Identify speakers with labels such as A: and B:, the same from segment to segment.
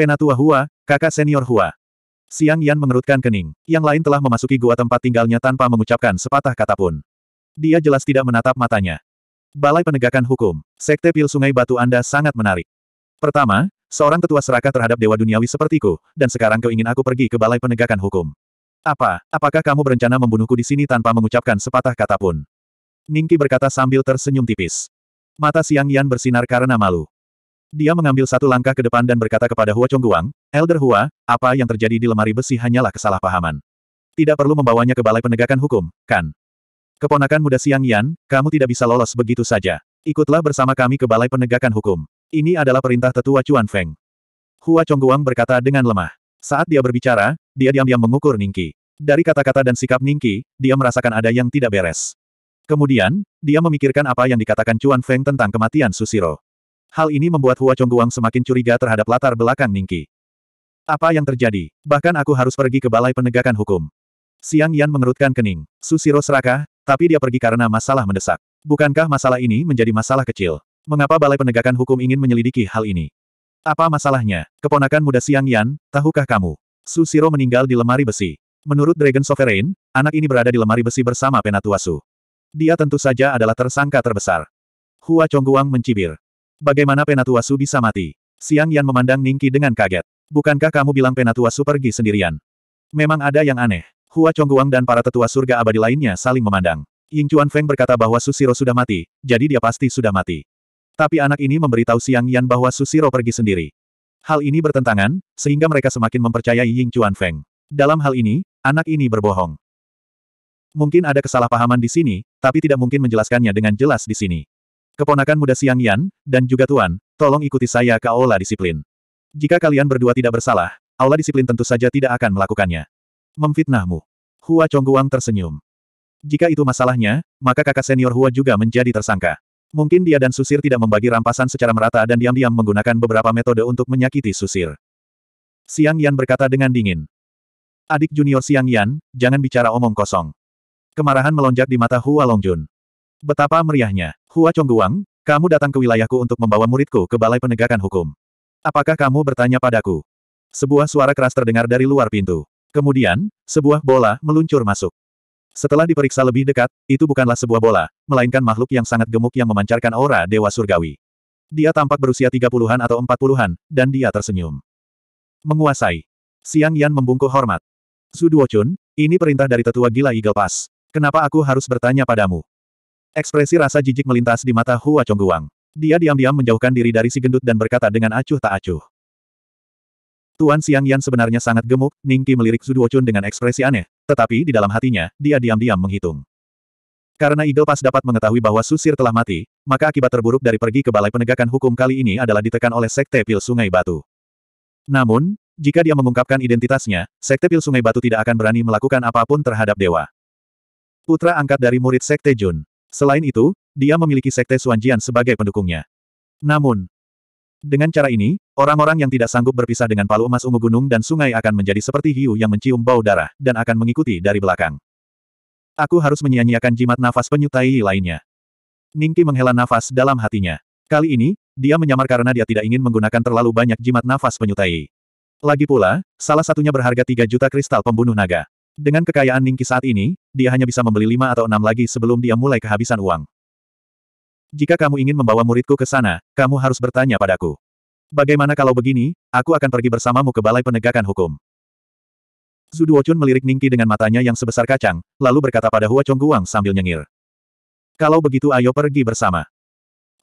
A: Penatua Hua, kakak senior Hua. Siang Yan mengerutkan kening. Yang lain telah memasuki gua tempat tinggalnya tanpa mengucapkan sepatah kata pun. Dia jelas tidak menatap matanya. Balai Penegakan Hukum, Sekte Pil Sungai Batu Anda sangat menarik. Pertama, seorang tetua serakah terhadap Dewa Duniawi sepertiku, dan sekarang kau ingin aku pergi ke Balai Penegakan Hukum. Apa, apakah kamu berencana membunuhku di sini tanpa mengucapkan sepatah kata pun? Ningki berkata sambil tersenyum tipis. Mata Siang Yan bersinar karena malu. Dia mengambil satu langkah ke depan dan berkata kepada Hua Chongguang, Elder Hua, apa yang terjadi di lemari besi hanyalah kesalahpahaman. Tidak perlu membawanya ke balai penegakan hukum, kan? Keponakan muda Siang Yan, kamu tidak bisa lolos begitu saja. Ikutlah bersama kami ke balai penegakan hukum. Ini adalah perintah tetua Chuan Feng. Hua Chongguang berkata dengan lemah. Saat dia berbicara, dia diam-diam mengukur Ningki. Dari kata-kata dan sikap Ningki, dia merasakan ada yang tidak beres. Kemudian, dia memikirkan apa yang dikatakan Chuan Feng tentang kematian Susiro. Hal ini membuat Hua Chongguang semakin curiga terhadap latar belakang Ningki. Apa yang terjadi? Bahkan aku harus pergi ke Balai Penegakan Hukum. Siang Yan mengerutkan kening. Susiro serakah, tapi dia pergi karena masalah mendesak. Bukankah masalah ini menjadi masalah kecil? Mengapa Balai Penegakan Hukum ingin menyelidiki hal ini? Apa masalahnya? Keponakan muda Siang Yan, tahukah kamu? Susiro meninggal di lemari besi. Menurut Dragon Sovereign, anak ini berada di lemari besi bersama Penatuasu. Dia tentu saja adalah tersangka terbesar. Hua Chongguang mencibir. Bagaimana Penatua Su bisa mati? Siang Yan memandang Ningki dengan kaget. Bukankah kamu bilang Penatua Su pergi sendirian? Memang ada yang aneh. Hua Chongguang dan para tetua surga abadi lainnya saling memandang. Ying Chuan Feng berkata bahwa Susiro sudah mati, jadi dia pasti sudah mati. Tapi anak ini memberitahu Siang Yan bahwa Susiro pergi sendiri. Hal ini bertentangan, sehingga mereka semakin mempercayai Ying Chuan Feng. Dalam hal ini, anak ini berbohong. Mungkin ada kesalahpahaman di sini, tapi tidak mungkin menjelaskannya dengan jelas di sini keponakan muda Siang Yan, dan juga Tuan, tolong ikuti saya ke Aula Disiplin. Jika kalian berdua tidak bersalah, Aula Disiplin tentu saja tidak akan melakukannya. Memfitnahmu. Hua Chongguang tersenyum. Jika itu masalahnya, maka kakak senior Hua juga menjadi tersangka. Mungkin dia dan Susir tidak membagi rampasan secara merata dan diam-diam menggunakan beberapa metode untuk menyakiti Susir. Siang Yan berkata dengan dingin. Adik junior Siang Yan, jangan bicara omong kosong. Kemarahan melonjak di mata Hua Longjun. Betapa meriahnya. Hua Chongguang, kamu datang ke wilayahku untuk membawa muridku ke Balai Penegakan Hukum. Apakah kamu bertanya padaku? Sebuah suara keras terdengar dari luar pintu. Kemudian, sebuah bola meluncur masuk. Setelah diperiksa lebih dekat, itu bukanlah sebuah bola, melainkan makhluk yang sangat gemuk yang memancarkan aura Dewa Surgawi. Dia tampak berusia 30-an atau 40-an, dan dia tersenyum. Menguasai. Siang Yan membungkuk hormat. Su Duochun, ini perintah dari tetua gila Eagle Pass. Kenapa aku harus bertanya padamu? Ekspresi rasa jijik melintas di mata Hua Chongguang. Dia diam-diam menjauhkan diri dari si gendut dan berkata dengan acuh tak acuh. Tuan Xiang Yan sebenarnya sangat gemuk, Ningki melirik Zuduo Chun dengan ekspresi aneh, tetapi di dalam hatinya, dia diam-diam menghitung. Karena Eagle Pass dapat mengetahui bahwa Susir telah mati, maka akibat terburuk dari pergi ke Balai Penegakan Hukum kali ini adalah ditekan oleh Sekte Pil Sungai Batu. Namun, jika dia mengungkapkan identitasnya, Sekte Pil Sungai Batu tidak akan berani melakukan apapun terhadap dewa. Putra angkat dari murid Sekte Jun. Selain itu, dia memiliki sekte Suanjian sebagai pendukungnya. Namun, dengan cara ini, orang-orang yang tidak sanggup berpisah dengan palu emas ungu gunung dan sungai akan menjadi seperti hiu yang mencium bau darah, dan akan mengikuti dari belakang. Aku harus menyia-nyiakan jimat nafas penyutai lainnya. Ningki menghela nafas dalam hatinya. Kali ini, dia menyamar karena dia tidak ingin menggunakan terlalu banyak jimat nafas penyutai. Lagi pula, salah satunya berharga 3 juta kristal pembunuh naga. Dengan kekayaan Ningki saat ini, dia hanya bisa membeli lima atau enam lagi sebelum dia mulai kehabisan uang. Jika kamu ingin membawa muridku ke sana, kamu harus bertanya padaku. Bagaimana kalau begini, aku akan pergi bersamamu ke Balai Penegakan Hukum. Duochun melirik Ningki dengan matanya yang sebesar kacang, lalu berkata pada Hua Chongguang sambil nyengir. Kalau begitu ayo pergi bersama.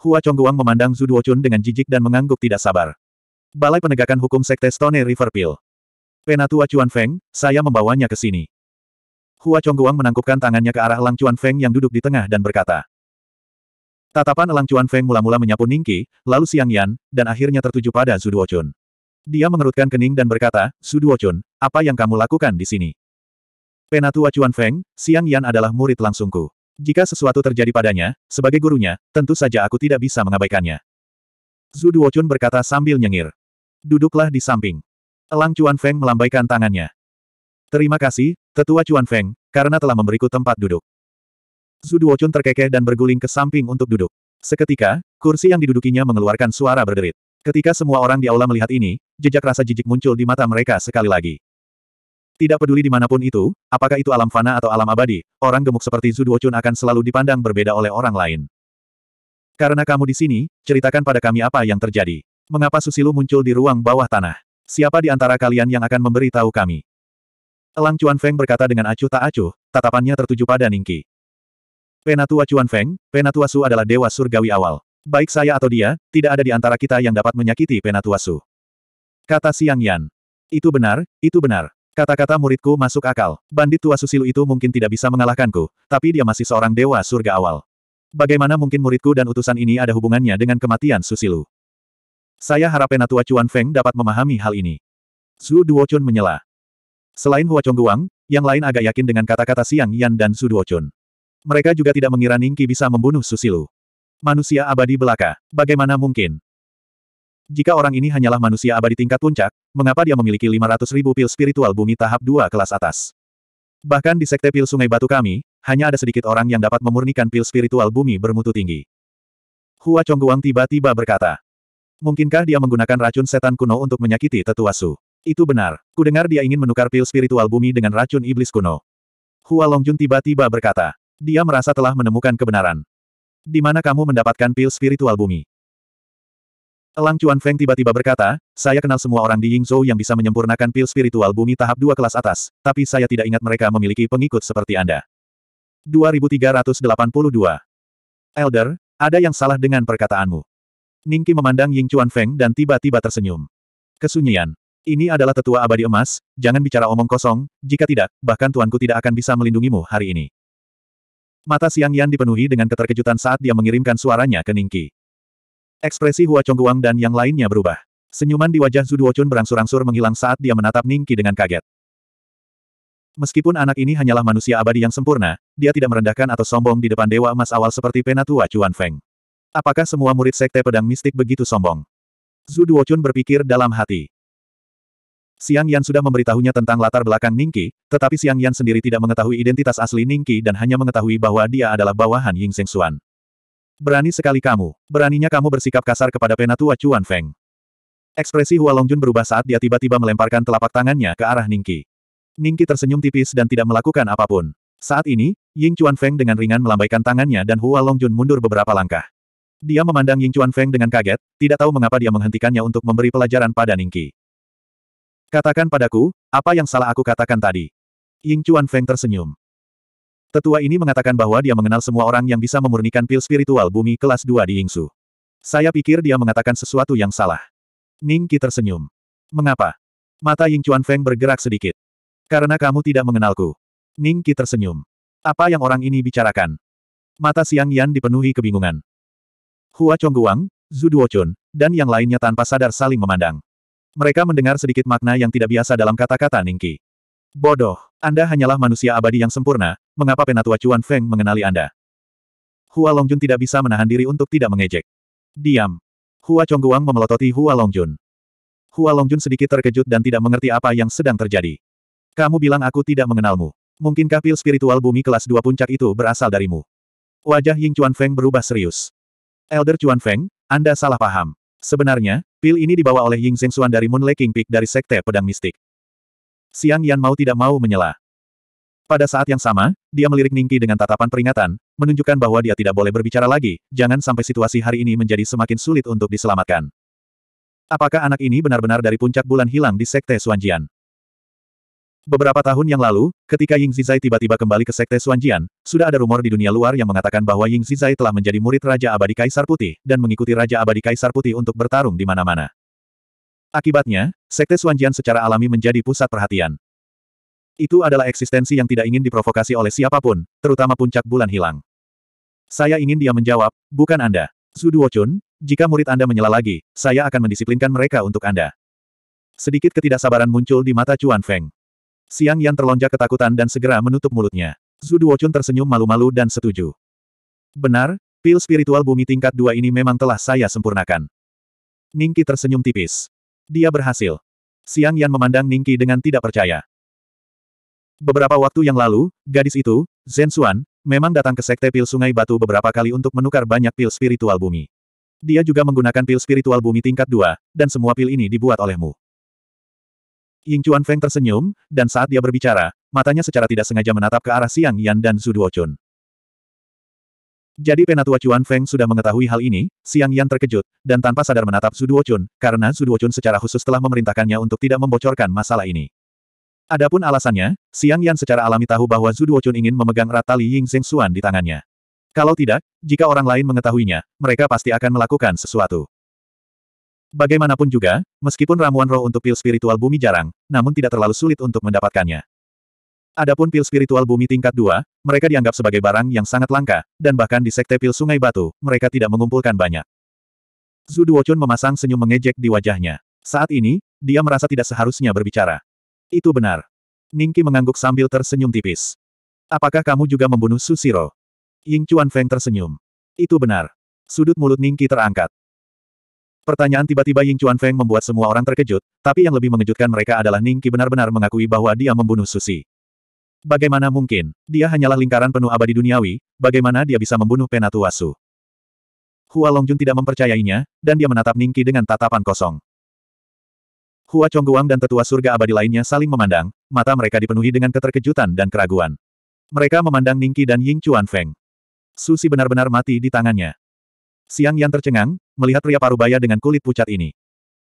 A: Hua Chongguang memandang Duochun dengan jijik dan mengangguk tidak sabar. Balai Penegakan Hukum Sekte Stone River Pill. Penatua Chuan Feng, saya membawanya ke sini. Hua Chongguang menangkupkan tangannya ke arah Lang Chuan Feng yang duduk di tengah dan berkata. Tatapan Lang Chuan Feng mula-mula menyapu Ningki, lalu Siang Yan, dan akhirnya tertuju pada Zuduo Duochun. Dia mengerutkan kening dan berkata, Zuduo Duochun, apa yang kamu lakukan di sini? Penatua Chuan Feng, Siang Yan adalah murid langsungku. Jika sesuatu terjadi padanya, sebagai gurunya, tentu saja aku tidak bisa mengabaikannya. Zhu Duochun berkata sambil nyengir. Duduklah di samping. Elang Cuan Feng melambaikan tangannya. Terima kasih, Tetua Cuan Feng, karena telah memberiku tempat duduk. Zhu Chun terkekeh dan berguling ke samping untuk duduk. Seketika, kursi yang didudukinya mengeluarkan suara berderit. Ketika semua orang di aula melihat ini, jejak rasa jijik muncul di mata mereka sekali lagi. Tidak peduli dimanapun itu, apakah itu alam fana atau alam abadi, orang gemuk seperti Zhu Chun akan selalu dipandang berbeda oleh orang lain. Karena kamu di sini, ceritakan pada kami apa yang terjadi. Mengapa Susilo muncul di ruang bawah tanah? Siapa di antara kalian yang akan memberi tahu kami? Elang Chuan Feng berkata dengan acuh tak acuh, tatapannya tertuju pada Ningki. Penatua Chuan Feng, Penatua Su adalah dewa surgawi awal. Baik saya atau dia, tidak ada di antara kita yang dapat menyakiti Penatua Su. Kata Siang Yan. Itu benar, itu benar. Kata-kata muridku masuk akal. Bandit tua Susilu itu mungkin tidak bisa mengalahkanku, tapi dia masih seorang dewa surga awal. Bagaimana mungkin muridku dan utusan ini ada hubungannya dengan kematian Susilu? Saya harap Penatua Chuan Feng dapat memahami hal ini. Su Duochun menyela. Selain Hua Chongguang, yang lain agak yakin dengan kata-kata Siang Yan dan Su Duochun. Mereka juga tidak mengira Ningki bisa membunuh Susilu. Manusia abadi belaka, bagaimana mungkin? Jika orang ini hanyalah manusia abadi tingkat puncak, mengapa dia memiliki 500 ribu pil spiritual bumi tahap 2 kelas atas? Bahkan di sekte pil sungai batu kami, hanya ada sedikit orang yang dapat memurnikan pil spiritual bumi bermutu tinggi. Hua Chongguang tiba-tiba berkata. Mungkinkah dia menggunakan racun setan kuno untuk menyakiti tetua Su? Itu benar. Kudengar dia ingin menukar pil spiritual bumi dengan racun iblis kuno. Hua Longjun tiba-tiba berkata. Dia merasa telah menemukan kebenaran. Di mana kamu mendapatkan pil spiritual bumi? Elang Chuan Feng tiba-tiba berkata, saya kenal semua orang di Yingzhou yang bisa menyempurnakan pil spiritual bumi tahap dua kelas atas, tapi saya tidak ingat mereka memiliki pengikut seperti Anda. 2382. Elder, ada yang salah dengan perkataanmu. Ningki memandang Ying Chuan Feng dan tiba-tiba tersenyum. Kesunyian. Ini adalah tetua abadi emas, jangan bicara omong kosong, jika tidak, bahkan tuanku tidak akan bisa melindungimu hari ini. Mata Siang Yan dipenuhi dengan keterkejutan saat dia mengirimkan suaranya ke Ningki. Ekspresi Hua Chongguang dan yang lainnya berubah. Senyuman di wajah Zhu Duochun berangsur-angsur menghilang saat dia menatap Ningki dengan kaget. Meskipun anak ini hanyalah manusia abadi yang sempurna, dia tidak merendahkan atau sombong di depan Dewa Emas awal seperti penatua Chuan Feng. Apakah semua murid sekte pedang mistik begitu sombong? Zhu Duochun berpikir dalam hati. Siang Yan sudah memberitahunya tentang latar belakang Ningqi, tetapi Siang Yan sendiri tidak mengetahui identitas asli Ningqi dan hanya mengetahui bahwa dia adalah bawahan Ying Xuan. Berani sekali kamu. Beraninya kamu bersikap kasar kepada penatua Chuan Feng. Ekspresi Hua Longjun berubah saat dia tiba-tiba melemparkan telapak tangannya ke arah Ningqi. Ningqi tersenyum tipis dan tidak melakukan apapun. Saat ini, Ying Chuan Feng dengan ringan melambaikan tangannya dan Hua Longjun mundur beberapa langkah. Dia memandang Ying Chuan Feng dengan kaget, tidak tahu mengapa dia menghentikannya untuk memberi pelajaran pada Ning Qi. Katakan padaku, apa yang salah aku katakan tadi? Ying Chuan Feng tersenyum. Tetua ini mengatakan bahwa dia mengenal semua orang yang bisa memurnikan pil spiritual bumi kelas 2 di Su. Saya pikir dia mengatakan sesuatu yang salah. Ning Qi tersenyum. Mengapa? Mata Ying Chuan Feng bergerak sedikit. Karena kamu tidak mengenalku. Ning Qi tersenyum. Apa yang orang ini bicarakan? Mata Siang Yan dipenuhi kebingungan. Hua Chongguang, Zhu Duochun, dan yang lainnya tanpa sadar saling memandang. Mereka mendengar sedikit makna yang tidak biasa dalam kata-kata Ningki. Bodoh, Anda hanyalah manusia abadi yang sempurna, mengapa Penatua Chuan Feng mengenali Anda? Hua Longjun tidak bisa menahan diri untuk tidak mengejek. Diam. Hua Chongguang memelototi Hua Longjun. Hua Longjun sedikit terkejut dan tidak mengerti apa yang sedang terjadi. Kamu bilang aku tidak mengenalmu. Mungkinkah pil spiritual bumi kelas dua puncak itu berasal darimu? Wajah Ying Chuan Feng berubah serius. Elder Chuan Feng, Anda salah paham. Sebenarnya, pil ini dibawa oleh Ying Xuan dari Moonlight King Peak dari Sekte Pedang Mistik. Siang Yan mau tidak mau menyela. Pada saat yang sama, dia melirik Ningki dengan tatapan peringatan, menunjukkan bahwa dia tidak boleh berbicara lagi, jangan sampai situasi hari ini menjadi semakin sulit untuk diselamatkan. Apakah anak ini benar-benar dari puncak bulan hilang di Sekte Suanjian? Beberapa tahun yang lalu, ketika Ying Zizai tiba-tiba kembali ke Sekte Suanjian, sudah ada rumor di dunia luar yang mengatakan bahwa Ying Zizai telah menjadi murid Raja Abadi Kaisar Putih, dan mengikuti Raja Abadi Kaisar Putih untuk bertarung di mana-mana. Akibatnya, Sekte Suanjian secara alami menjadi pusat perhatian. Itu adalah eksistensi yang tidak ingin diprovokasi oleh siapapun, terutama puncak bulan hilang. Saya ingin dia menjawab, bukan Anda. Zhu Duochun. jika murid Anda menyela lagi, saya akan mendisiplinkan mereka untuk Anda. Sedikit ketidaksabaran muncul di mata Chuan Feng. Siang Yan terlonjak ketakutan dan segera menutup mulutnya. Zhu Duochun tersenyum malu-malu dan setuju. Benar, pil spiritual bumi tingkat dua ini memang telah saya sempurnakan. Ningki tersenyum tipis. Dia berhasil. Siang Yan memandang Ningki dengan tidak percaya. Beberapa waktu yang lalu, gadis itu, Zhen Xuan, memang datang ke Sekte Pil Sungai Batu beberapa kali untuk menukar banyak pil spiritual bumi. Dia juga menggunakan pil spiritual bumi tingkat dua, dan semua pil ini dibuat olehmu. Ying Chuan Feng tersenyum, dan saat dia berbicara, matanya secara tidak sengaja menatap ke arah Siang Yan dan Zuduo Chun. Jadi Penatua Chuan Feng sudah mengetahui hal ini, Siang Yan terkejut, dan tanpa sadar menatap Zuduo Chun, karena Zuduo Chun secara khusus telah memerintahkannya untuk tidak membocorkan masalah ini. Adapun alasannya, Siang Yan secara alami tahu bahwa Zuduo Chun ingin memegang erat tali Ying Zheng Xuan di tangannya. Kalau tidak, jika orang lain mengetahuinya, mereka pasti akan melakukan sesuatu. Bagaimanapun juga, meskipun ramuan roh untuk pil spiritual bumi jarang, namun tidak terlalu sulit untuk mendapatkannya. Adapun pil spiritual bumi tingkat 2, mereka dianggap sebagai barang yang sangat langka, dan bahkan di sekte pil Sungai Batu, mereka tidak mengumpulkan banyak. Zhu Duochun memasang senyum mengejek di wajahnya. Saat ini, dia merasa tidak seharusnya berbicara. Itu benar. Ningki mengangguk sambil tersenyum tipis. Apakah kamu juga membunuh Susiro? Ying Chuan Feng tersenyum. Itu benar. Sudut mulut Ningki terangkat. Pertanyaan tiba-tiba Ying Chuan Feng membuat semua orang terkejut, tapi yang lebih mengejutkan mereka adalah Ning Qi benar-benar mengakui bahwa dia membunuh Susi. Bagaimana mungkin? Dia hanyalah lingkaran penuh abadi duniawi, bagaimana dia bisa membunuh Penatua Su? Hua Longjun tidak mempercayainya, dan dia menatap Ning Qi dengan tatapan kosong. Hua Chongguang dan tetua surga abadi lainnya saling memandang, mata mereka dipenuhi dengan keterkejutan dan keraguan. Mereka memandang Ning Qi dan Ying Chuan Feng. Susi benar-benar mati di tangannya. Siang yang tercengang, melihat pria parubaya dengan kulit pucat ini.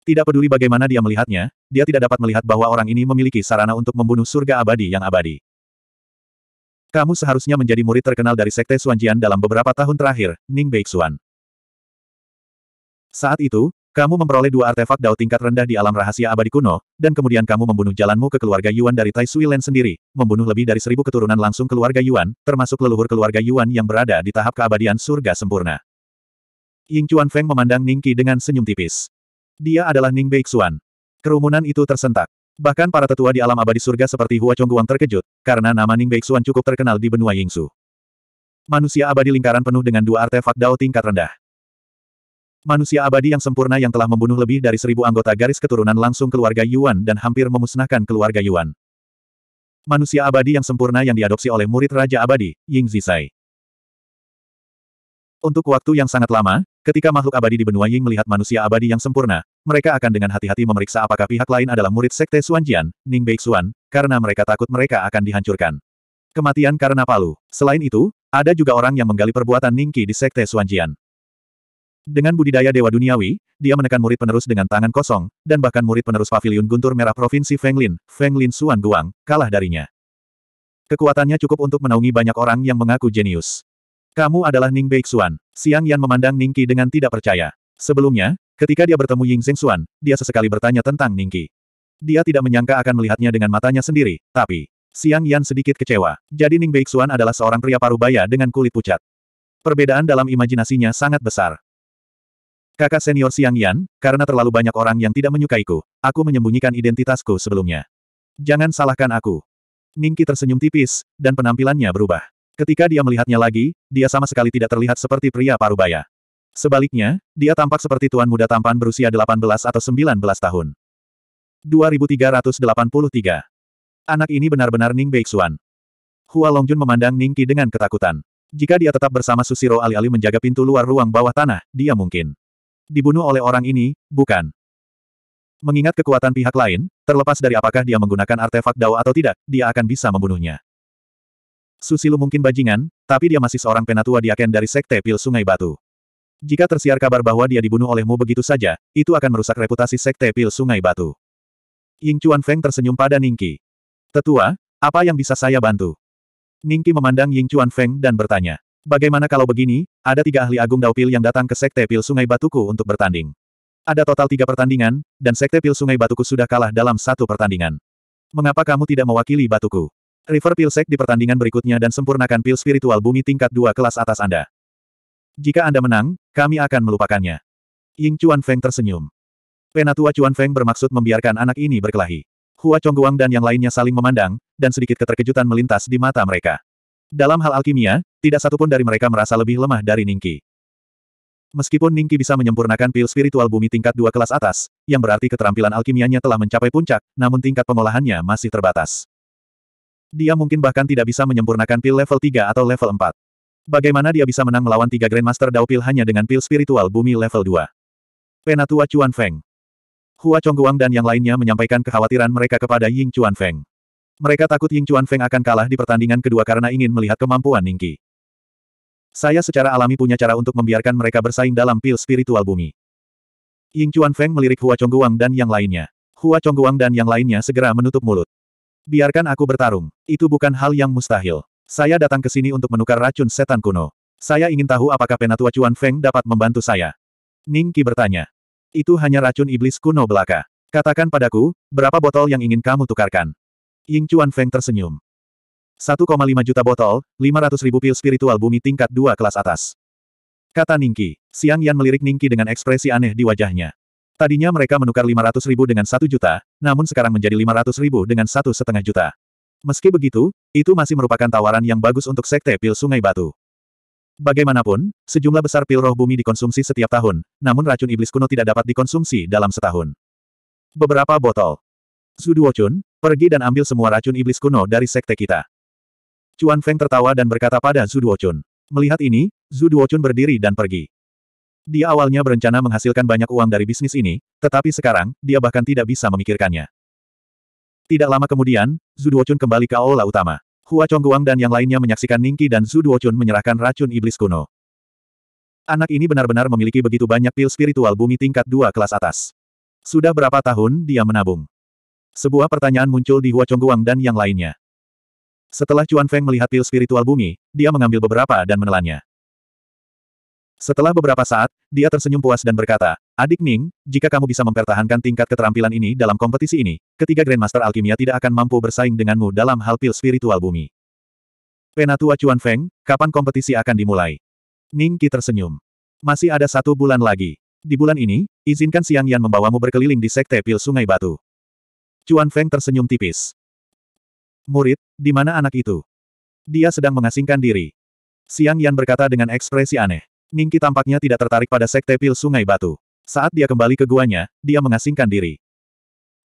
A: Tidak peduli bagaimana dia melihatnya, dia tidak dapat melihat bahwa orang ini memiliki sarana untuk membunuh surga abadi yang abadi. Kamu seharusnya menjadi murid terkenal dari Sekte Suanjian dalam beberapa tahun terakhir, Ning Beixuan. Saat itu, kamu memperoleh dua artefak dao tingkat rendah di alam rahasia abadi kuno, dan kemudian kamu membunuh jalanmu ke keluarga Yuan dari Tai Sui Len sendiri, membunuh lebih dari seribu keturunan langsung keluarga Yuan, termasuk leluhur keluarga Yuan yang berada di tahap keabadian surga sempurna. Ying Chuan Feng memandang Ning Qi dengan senyum tipis. Dia adalah Ning Beixuan. Kerumunan itu tersentak. Bahkan para tetua di alam abadi surga seperti Hua Chongguang terkejut, karena nama Ning Beixuan cukup terkenal di benua Yingsu. Manusia abadi lingkaran penuh dengan dua artefak dao tingkat rendah. Manusia abadi yang sempurna yang telah membunuh lebih dari seribu anggota garis keturunan langsung keluarga Yuan dan hampir memusnahkan keluarga Yuan. Manusia abadi yang sempurna yang diadopsi oleh murid Raja Abadi, Ying Zisai. Untuk waktu yang sangat lama, ketika makhluk abadi di benua Ying melihat manusia abadi yang sempurna, mereka akan dengan hati-hati memeriksa apakah pihak lain adalah murid sekte Suanjian, Ning Beixuan, karena mereka takut mereka akan dihancurkan. Kematian karena palu. Selain itu, ada juga orang yang menggali perbuatan Ningki di sekte Suanjian. Dengan budidaya Dewa Duniawi, dia menekan murid penerus dengan tangan kosong, dan bahkan murid penerus Paviliun Guntur Merah Provinsi Fenglin, Fenglin Suan Guang, kalah darinya. Kekuatannya cukup untuk menaungi banyak orang yang mengaku jenius. Kamu adalah Ning Beixuan. Siang Yan memandang Ning dengan tidak percaya. Sebelumnya, ketika dia bertemu Ying Zhengxuan, dia sesekali bertanya tentang Ning Dia tidak menyangka akan melihatnya dengan matanya sendiri, tapi Siang Yan sedikit kecewa. Jadi Ning Beixuan adalah seorang pria parubaya dengan kulit pucat. Perbedaan dalam imajinasinya sangat besar. Kakak senior Siang Yan, karena terlalu banyak orang yang tidak menyukaiku, aku menyembunyikan identitasku sebelumnya. Jangan salahkan aku. Ningki tersenyum tipis, dan penampilannya berubah. Ketika dia melihatnya lagi, dia sama sekali tidak terlihat seperti pria parubaya. Sebaliknya, dia tampak seperti tuan muda tampan berusia 18 atau 19 tahun. 2383. Anak ini benar-benar Ning Beixuan. Hua Longjun memandang Ning Qi dengan ketakutan. Jika dia tetap bersama Susiro alih-alih menjaga pintu luar ruang bawah tanah, dia mungkin dibunuh oleh orang ini, bukan. Mengingat kekuatan pihak lain, terlepas dari apakah dia menggunakan artefak Dao atau tidak, dia akan bisa membunuhnya. Susilo mungkin bajingan, tapi dia masih seorang penatua diaken dari Sekte Pil Sungai Batu. Jika tersiar kabar bahwa dia dibunuh olehmu begitu saja, itu akan merusak reputasi Sekte Pil Sungai Batu. Ying Chuan Feng tersenyum pada Ningki. Tetua, apa yang bisa saya bantu? Ningki memandang Ying Chuan Feng dan bertanya. Bagaimana kalau begini, ada tiga ahli agung Dao Pil yang datang ke Sekte Pil Sungai Batuku untuk bertanding. Ada total tiga pertandingan, dan Sekte Pil Sungai Batuku sudah kalah dalam satu pertandingan. Mengapa kamu tidak mewakili Batuku? River Pilsek di pertandingan berikutnya dan sempurnakan pil spiritual bumi tingkat dua kelas atas Anda. Jika Anda menang, kami akan melupakannya. Ying Chuan Feng tersenyum. Penatua Chuan Feng bermaksud membiarkan anak ini berkelahi. Hua Chongguang dan yang lainnya saling memandang, dan sedikit keterkejutan melintas di mata mereka. Dalam hal alkimia, tidak satupun dari mereka merasa lebih lemah dari Ningki. Meskipun Ningki bisa menyempurnakan pil spiritual bumi tingkat dua kelas atas, yang berarti keterampilan alkimianya telah mencapai puncak, namun tingkat pengolahannya masih terbatas. Dia mungkin bahkan tidak bisa menyempurnakan pil level 3 atau level 4. Bagaimana dia bisa menang melawan tiga Grandmaster Dao Pil hanya dengan pil spiritual bumi level 2? Penatua Chuan Feng. Hua Chongguang dan yang lainnya menyampaikan kekhawatiran mereka kepada Ying Chuan Feng. Mereka takut Ying Chuan Feng akan kalah di pertandingan kedua karena ingin melihat kemampuan Ningki. Saya secara alami punya cara untuk membiarkan mereka bersaing dalam pil spiritual bumi. Ying Chuan Feng melirik Hua Chongguang dan yang lainnya. Hua Chongguang dan yang lainnya segera menutup mulut. Biarkan aku bertarung. Itu bukan hal yang mustahil. Saya datang ke sini untuk menukar racun setan kuno. Saya ingin tahu apakah penatua Chuan Feng dapat membantu saya. Ning Qi bertanya. Itu hanya racun iblis kuno belaka. Katakan padaku, berapa botol yang ingin kamu tukarkan? Ying Cuan Feng tersenyum. 1,5 juta botol, 500 ribu pil spiritual bumi tingkat 2 kelas atas. Kata Ningki. Siang Yan melirik Ningki dengan ekspresi aneh di wajahnya. Tadinya mereka menukar 500 ribu dengan 1 juta, namun sekarang menjadi 500 ribu dengan satu setengah juta. Meski begitu, itu masih merupakan tawaran yang bagus untuk sekte pil Sungai Batu. Bagaimanapun, sejumlah besar pil roh bumi dikonsumsi setiap tahun, namun racun iblis kuno tidak dapat dikonsumsi dalam setahun. Beberapa botol. Zuduo pergi dan ambil semua racun iblis kuno dari sekte kita. Chuan Feng tertawa dan berkata pada Zuduo Melihat ini, Zhu berdiri dan pergi. Dia awalnya berencana menghasilkan banyak uang dari bisnis ini, tetapi sekarang, dia bahkan tidak bisa memikirkannya. Tidak lama kemudian, Zhu Duochun kembali ke aula utama. Hua Chongguang dan yang lainnya menyaksikan Ningki dan Zhu Duochun menyerahkan racun iblis kuno. Anak ini benar-benar memiliki begitu banyak pil spiritual bumi tingkat dua kelas atas. Sudah berapa tahun dia menabung? Sebuah pertanyaan muncul di Hua Chongguang dan yang lainnya. Setelah Chuan Feng melihat pil spiritual bumi, dia mengambil beberapa dan menelannya. Setelah beberapa saat, dia tersenyum puas dan berkata, Adik Ning, jika kamu bisa mempertahankan tingkat keterampilan ini dalam kompetisi ini, ketiga Grandmaster Alkimia tidak akan mampu bersaing denganmu dalam hal pil spiritual bumi. Penatua Chuan Feng, kapan kompetisi akan dimulai? Ning Qi tersenyum. Masih ada satu bulan lagi. Di bulan ini, izinkan Siang Yan membawamu berkeliling di sekte pil Sungai Batu. Chuan Feng tersenyum tipis. Murid, di mana anak itu? Dia sedang mengasingkan diri. Siang Yan berkata dengan ekspresi aneh. Ningki tampaknya tidak tertarik pada sekte pil sungai batu. Saat dia kembali ke guanya, dia mengasingkan diri.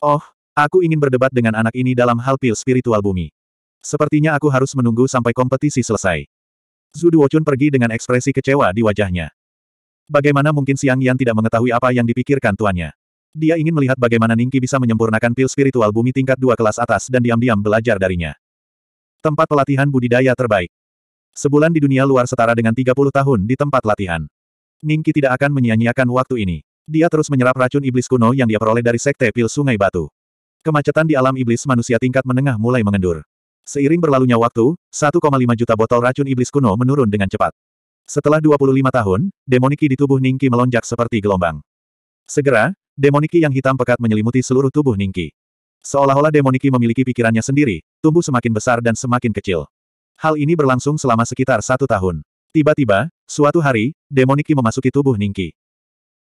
A: Oh, aku ingin berdebat dengan anak ini dalam hal pil spiritual bumi. Sepertinya aku harus menunggu sampai kompetisi selesai. Zhu Wocun pergi dengan ekspresi kecewa di wajahnya. Bagaimana mungkin Siang Yan tidak mengetahui apa yang dipikirkan tuannya? Dia ingin melihat bagaimana Ningki bisa menyempurnakan pil spiritual bumi tingkat dua kelas atas dan diam-diam belajar darinya. Tempat pelatihan budidaya terbaik. Sebulan di dunia luar setara dengan 30 tahun di tempat latihan. Ningki tidak akan menyia-nyiakan waktu ini. Dia terus menyerap racun iblis kuno yang dia peroleh dari sekte pil Sungai Batu. Kemacetan di alam iblis manusia tingkat menengah mulai mengendur. Seiring berlalunya waktu, 1,5 juta botol racun iblis kuno menurun dengan cepat. Setelah 25 tahun, demoniki di tubuh Ningki melonjak seperti gelombang. Segera, demoniki yang hitam pekat menyelimuti seluruh tubuh Ningki. Seolah-olah demoniki memiliki pikirannya sendiri, tumbuh semakin besar dan semakin kecil. Hal ini berlangsung selama sekitar satu tahun. Tiba-tiba, suatu hari, demoniki memasuki tubuh Ningki.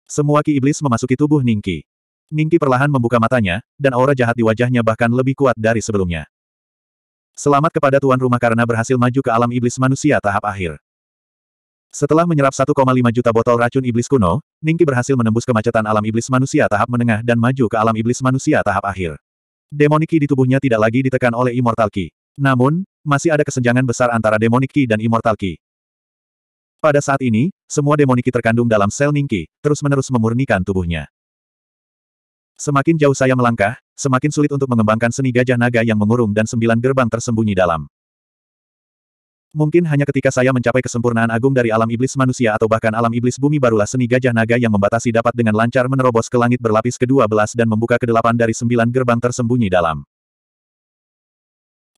A: Semua ki iblis memasuki tubuh Ningki. Ningki perlahan membuka matanya, dan aura jahat di wajahnya bahkan lebih kuat dari sebelumnya. Selamat kepada tuan rumah karena berhasil maju ke alam iblis manusia tahap akhir. Setelah menyerap 1,5 juta botol racun iblis kuno, Ningki berhasil menembus kemacetan alam iblis manusia tahap menengah dan maju ke alam iblis manusia tahap akhir. Demoniki di tubuhnya tidak lagi ditekan oleh Immortal Ki. Namun, masih ada kesenjangan besar antara Demonic Ki dan Immortal Ki. Pada saat ini, semua Demonic Ki terkandung dalam sel Ningki, terus-menerus memurnikan tubuhnya. Semakin jauh saya melangkah, semakin sulit untuk mengembangkan seni gajah naga yang mengurung dan sembilan gerbang tersembunyi dalam. Mungkin hanya ketika saya mencapai kesempurnaan agung dari alam iblis manusia atau bahkan alam iblis bumi barulah seni gajah naga yang membatasi dapat dengan lancar menerobos ke langit berlapis kedua belas dan membuka kedelapan dari sembilan gerbang tersembunyi dalam.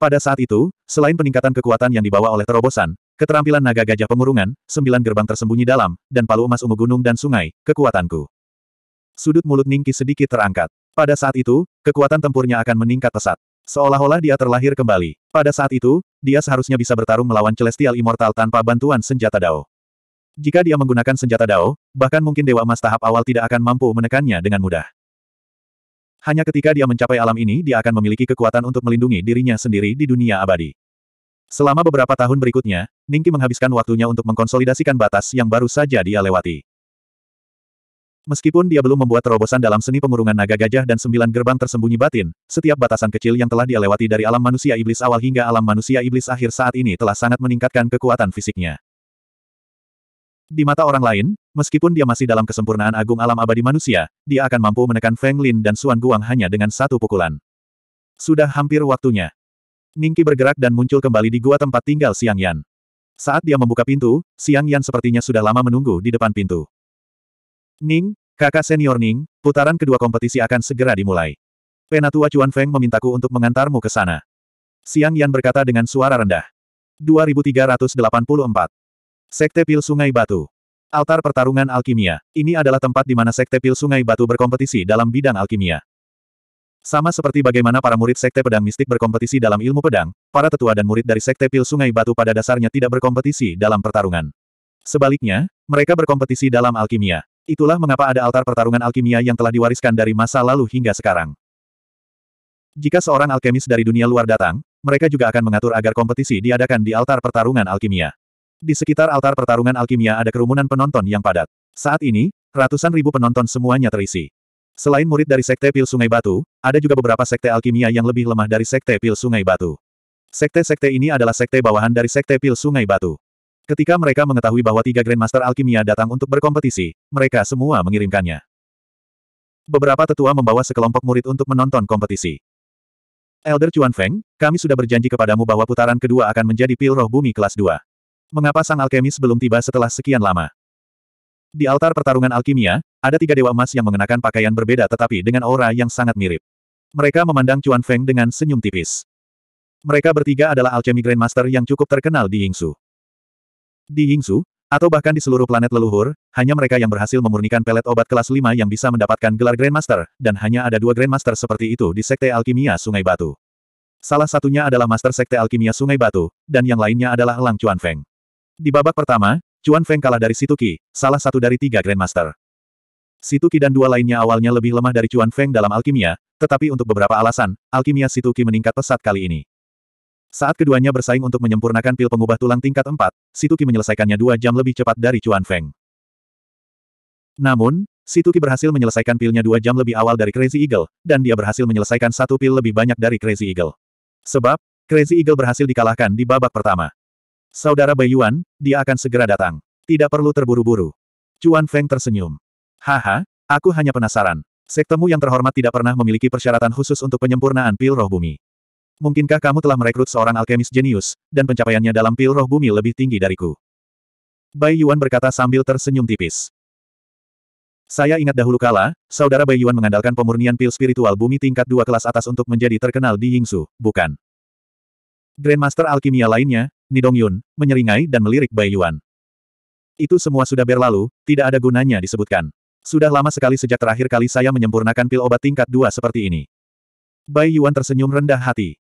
A: Pada saat itu, selain peningkatan kekuatan yang dibawa oleh terobosan, keterampilan naga gajah pengurungan, sembilan gerbang tersembunyi dalam, dan palu emas ungu gunung dan sungai, kekuatanku. Sudut mulut Ningki sedikit terangkat. Pada saat itu, kekuatan tempurnya akan meningkat pesat. Seolah-olah dia terlahir kembali. Pada saat itu, dia seharusnya bisa bertarung melawan Celestial Immortal tanpa bantuan senjata Dao. Jika dia menggunakan senjata Dao, bahkan mungkin Dewa Emas tahap awal tidak akan mampu menekannya dengan mudah. Hanya ketika dia mencapai alam ini dia akan memiliki kekuatan untuk melindungi dirinya sendiri di dunia abadi. Selama beberapa tahun berikutnya, Ningki menghabiskan waktunya untuk mengkonsolidasikan batas yang baru saja dia lewati. Meskipun dia belum membuat terobosan dalam seni pengurungan naga gajah dan sembilan gerbang tersembunyi batin, setiap batasan kecil yang telah dia lewati dari alam manusia iblis awal hingga alam manusia iblis akhir saat ini telah sangat meningkatkan kekuatan fisiknya. Di mata orang lain, Meskipun dia masih dalam kesempurnaan agung alam abadi manusia, dia akan mampu menekan Feng Lin dan Suan Guang hanya dengan satu pukulan. Sudah hampir waktunya. Ningki bergerak dan muncul kembali di gua tempat tinggal Xiang Yan. Saat dia membuka pintu, Xiang Yan sepertinya sudah lama menunggu di depan pintu. Ning, kakak senior Ning, putaran kedua kompetisi akan segera dimulai. Penatua Chuan Feng memintaku untuk mengantarmu ke sana. Xiang Yan berkata dengan suara rendah. 2384. Sekte Pil Sungai Batu. Altar Pertarungan Alkimia. Ini adalah tempat di mana Sekte Pil Sungai Batu berkompetisi dalam bidang alkimia. Sama seperti bagaimana para murid Sekte Pedang Mistik berkompetisi dalam ilmu pedang, para tetua dan murid dari Sekte Pil Sungai Batu pada dasarnya tidak berkompetisi dalam pertarungan. Sebaliknya, mereka berkompetisi dalam alkimia. Itulah mengapa ada altar pertarungan alkimia yang telah diwariskan dari masa lalu hingga sekarang. Jika seorang alkemis dari dunia luar datang, mereka juga akan mengatur agar kompetisi diadakan di altar pertarungan alkimia. Di sekitar altar pertarungan alkimia ada kerumunan penonton yang padat. Saat ini, ratusan ribu penonton semuanya terisi. Selain murid dari Sekte Pil Sungai Batu, ada juga beberapa Sekte Alkimia yang lebih lemah dari Sekte Pil Sungai Batu. Sekte-sekte ini adalah sekte bawahan dari Sekte Pil Sungai Batu. Ketika mereka mengetahui bahwa tiga Grandmaster Alkimia datang untuk berkompetisi, mereka semua mengirimkannya. Beberapa tetua membawa sekelompok murid untuk menonton kompetisi. Elder Chuan Feng, kami sudah berjanji kepadamu bahwa putaran kedua akan menjadi pil roh bumi kelas 2. Mengapa sang alkemis belum tiba setelah sekian lama? Di altar pertarungan alkimia, ada tiga dewa emas yang mengenakan pakaian berbeda tetapi dengan aura yang sangat mirip. Mereka memandang Chuan Feng dengan senyum tipis. Mereka bertiga adalah alchemy grandmaster yang cukup terkenal di Yingsu. Di Yingsu, atau bahkan di seluruh planet leluhur, hanya mereka yang berhasil memurnikan pelet obat kelas 5 yang bisa mendapatkan gelar Grandmaster, dan hanya ada dua Grandmaster seperti itu di Sekte Alkimia Sungai Batu. Salah satunya adalah Master Sekte Alkimia Sungai Batu, dan yang lainnya adalah Lang Feng. Di babak pertama, Chuan Feng kalah dari Situki, salah satu dari tiga Grandmaster. Situki dan dua lainnya awalnya lebih lemah dari Chuan Feng dalam alkimia, tetapi untuk beberapa alasan, alkimia Situki meningkat pesat kali ini. Saat keduanya bersaing untuk menyempurnakan pil pengubah tulang tingkat 4, Situki menyelesaikannya dua jam lebih cepat dari Chuan Feng. Namun, Situki berhasil menyelesaikan pilnya dua jam lebih awal dari Crazy Eagle, dan dia berhasil menyelesaikan satu pil lebih banyak dari Crazy Eagle. Sebab, Crazy Eagle berhasil dikalahkan di babak pertama. Saudara Bai Yuan, dia akan segera datang. Tidak perlu terburu-buru. Cuan Feng tersenyum. Haha, aku hanya penasaran. Sektemu yang terhormat tidak pernah memiliki persyaratan khusus untuk penyempurnaan pil roh bumi. Mungkinkah kamu telah merekrut seorang alkemis jenius, dan pencapaiannya dalam pil roh bumi lebih tinggi dariku? Bai Yuan berkata sambil tersenyum tipis. Saya ingat dahulu kala, saudara Bai Yuan mengandalkan pemurnian pil spiritual bumi tingkat dua kelas atas untuk menjadi terkenal di Yingsu, bukan? Grandmaster alkimia lainnya, Nidong Yun, menyeringai dan melirik Bai Yuan. Itu semua sudah berlalu, tidak ada gunanya disebutkan. Sudah lama sekali sejak terakhir kali saya menyempurnakan pil obat tingkat dua seperti ini. Bai Yuan tersenyum rendah hati.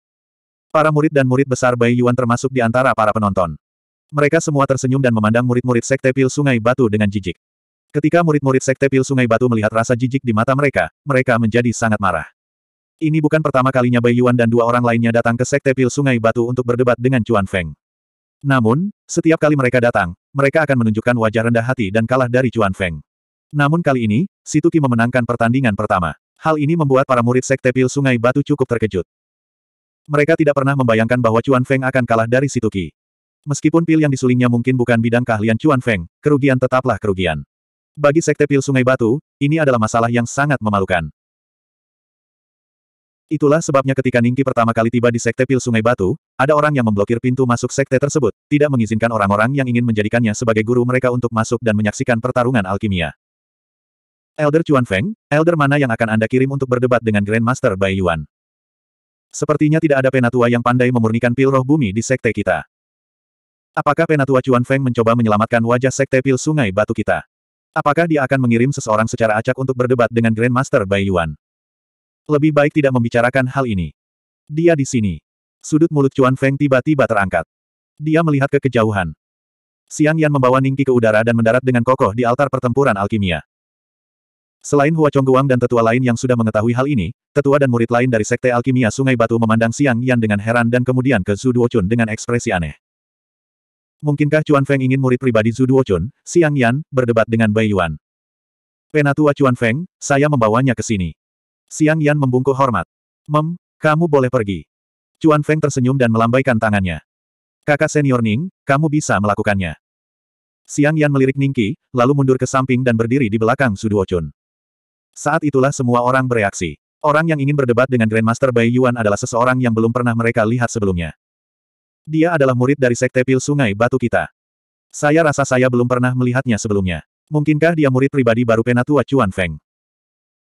A: Para murid dan murid besar Bai Yuan termasuk di antara para penonton. Mereka semua tersenyum dan memandang murid-murid Sekte Pil Sungai Batu dengan jijik. Ketika murid-murid Sekte Pil Sungai Batu melihat rasa jijik di mata mereka, mereka menjadi sangat marah. Ini bukan pertama kalinya Bai Yuan dan dua orang lainnya datang ke Sekte Pil Sungai Batu untuk berdebat dengan Chuan Feng. Namun, setiap kali mereka datang, mereka akan menunjukkan wajah rendah hati dan kalah dari Chuan Feng. Namun kali ini, Situki memenangkan pertandingan pertama. Hal ini membuat para murid Sekte Pil Sungai Batu cukup terkejut. Mereka tidak pernah membayangkan bahwa Chuan Feng akan kalah dari Situki. Meskipun pil yang disulingnya mungkin bukan bidang keahlian Chuan Feng, kerugian tetaplah kerugian. Bagi Sekte Pil Sungai Batu, ini adalah masalah yang sangat memalukan. Itulah sebabnya ketika Ningki pertama kali tiba di Sekte Pil Sungai Batu, ada orang yang memblokir pintu masuk sekte tersebut, tidak mengizinkan orang-orang yang ingin menjadikannya sebagai guru mereka untuk masuk dan menyaksikan pertarungan alkimia. Elder Chuan Feng, Elder mana yang akan Anda kirim untuk berdebat dengan Grandmaster Bai Yuan? Sepertinya tidak ada penatua yang pandai memurnikan pil roh bumi di sekte kita. Apakah penatua Chuan Feng mencoba menyelamatkan wajah sekte pil sungai batu kita? Apakah dia akan mengirim seseorang secara acak untuk berdebat dengan Grandmaster Bai Yuan? Lebih baik tidak membicarakan hal ini. Dia di sini. Sudut mulut Cuan Feng tiba-tiba terangkat. Dia melihat ke kejauhan. Siang Yan membawa Ningki ke udara dan mendarat dengan kokoh di altar pertempuran alkimia. Selain Hua Chongguang dan tetua lain yang sudah mengetahui hal ini, tetua dan murid lain dari Sekte Alkimia Sungai Batu memandang Siang Yan dengan heran dan kemudian ke Zhu Chun dengan ekspresi aneh. Mungkinkah Chuan Feng ingin murid pribadi Zhu Chun, Siang Yan, berdebat dengan Bai Yuan? Penatua Chuan Feng, saya membawanya ke sini. Siang Yan membungkuk hormat. Mem, kamu boleh pergi. Cuan Feng tersenyum dan melambaikan tangannya. Kakak senior Ning, kamu bisa melakukannya. Siang Yan melirik Ningki, lalu mundur ke samping dan berdiri di belakang Sudu Chun. Saat itulah semua orang bereaksi. Orang yang ingin berdebat dengan Grandmaster Bai Yuan adalah seseorang yang belum pernah mereka lihat sebelumnya. Dia adalah murid dari Sekte Pil Sungai Batu kita. Saya rasa saya belum pernah melihatnya sebelumnya. Mungkinkah dia murid pribadi baru Penatua Cuan Feng?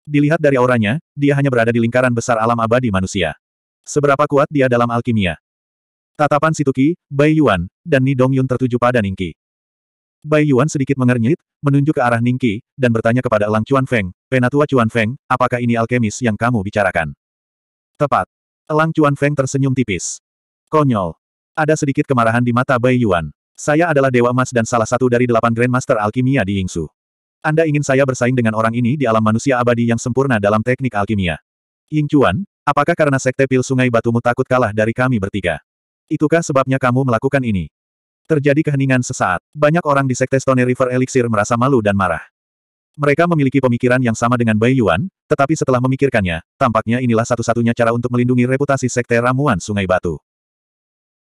A: Dilihat dari auranya, dia hanya berada di lingkaran besar alam abadi manusia. Seberapa kuat dia dalam alkimia? Tatapan Situki, Bai Yuan, dan Ni Dong Yun tertuju pada Ningki. Bai Yuan sedikit mengernyit, menunjuk ke arah Ningki, dan bertanya kepada Elang Chuan Feng, Penatua Chuan Feng, apakah ini alkemis yang kamu bicarakan? Tepat. Elang Chuan Feng tersenyum tipis. Konyol. Ada sedikit kemarahan di mata Bai Yuan. Saya adalah Dewa Emas dan salah satu dari delapan Grandmaster Alkimia di Yingsu. Anda ingin saya bersaing dengan orang ini di alam manusia abadi yang sempurna dalam teknik alkimia. Ying Chuan, apakah karena sekte pil sungai batumu takut kalah dari kami bertiga? Itukah sebabnya kamu melakukan ini? Terjadi keheningan sesaat. Banyak orang di sekte Stone River Elixir merasa malu dan marah. Mereka memiliki pemikiran yang sama dengan Bai Yuan, tetapi setelah memikirkannya, tampaknya inilah satu-satunya cara untuk melindungi reputasi sekte ramuan Sungai Batu.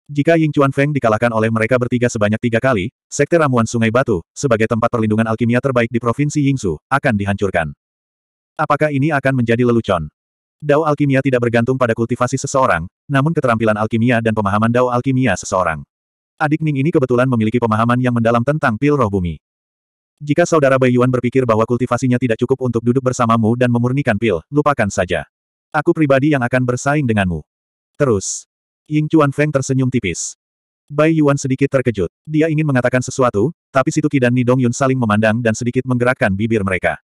A: Jika Ying Chuan Feng dikalahkan oleh mereka bertiga sebanyak tiga kali, Sekte Ramuan Sungai Batu, sebagai tempat perlindungan alkimia terbaik di Provinsi Yingsu, akan dihancurkan. Apakah ini akan menjadi lelucon? Dao alkimia tidak bergantung pada kultivasi seseorang, namun keterampilan alkimia dan pemahaman dao alkimia seseorang. Adik Ning ini kebetulan memiliki pemahaman yang mendalam tentang pil roh bumi. Jika saudara Bai Yuan berpikir bahwa kultivasinya tidak cukup untuk duduk bersamamu dan memurnikan pil, lupakan saja. Aku pribadi yang akan bersaing denganmu. Terus, Ying Chuan Feng tersenyum tipis. Bai Yuan sedikit terkejut. Dia ingin mengatakan sesuatu, tapi Situki dan Nidong Yun saling memandang dan sedikit menggerakkan bibir mereka.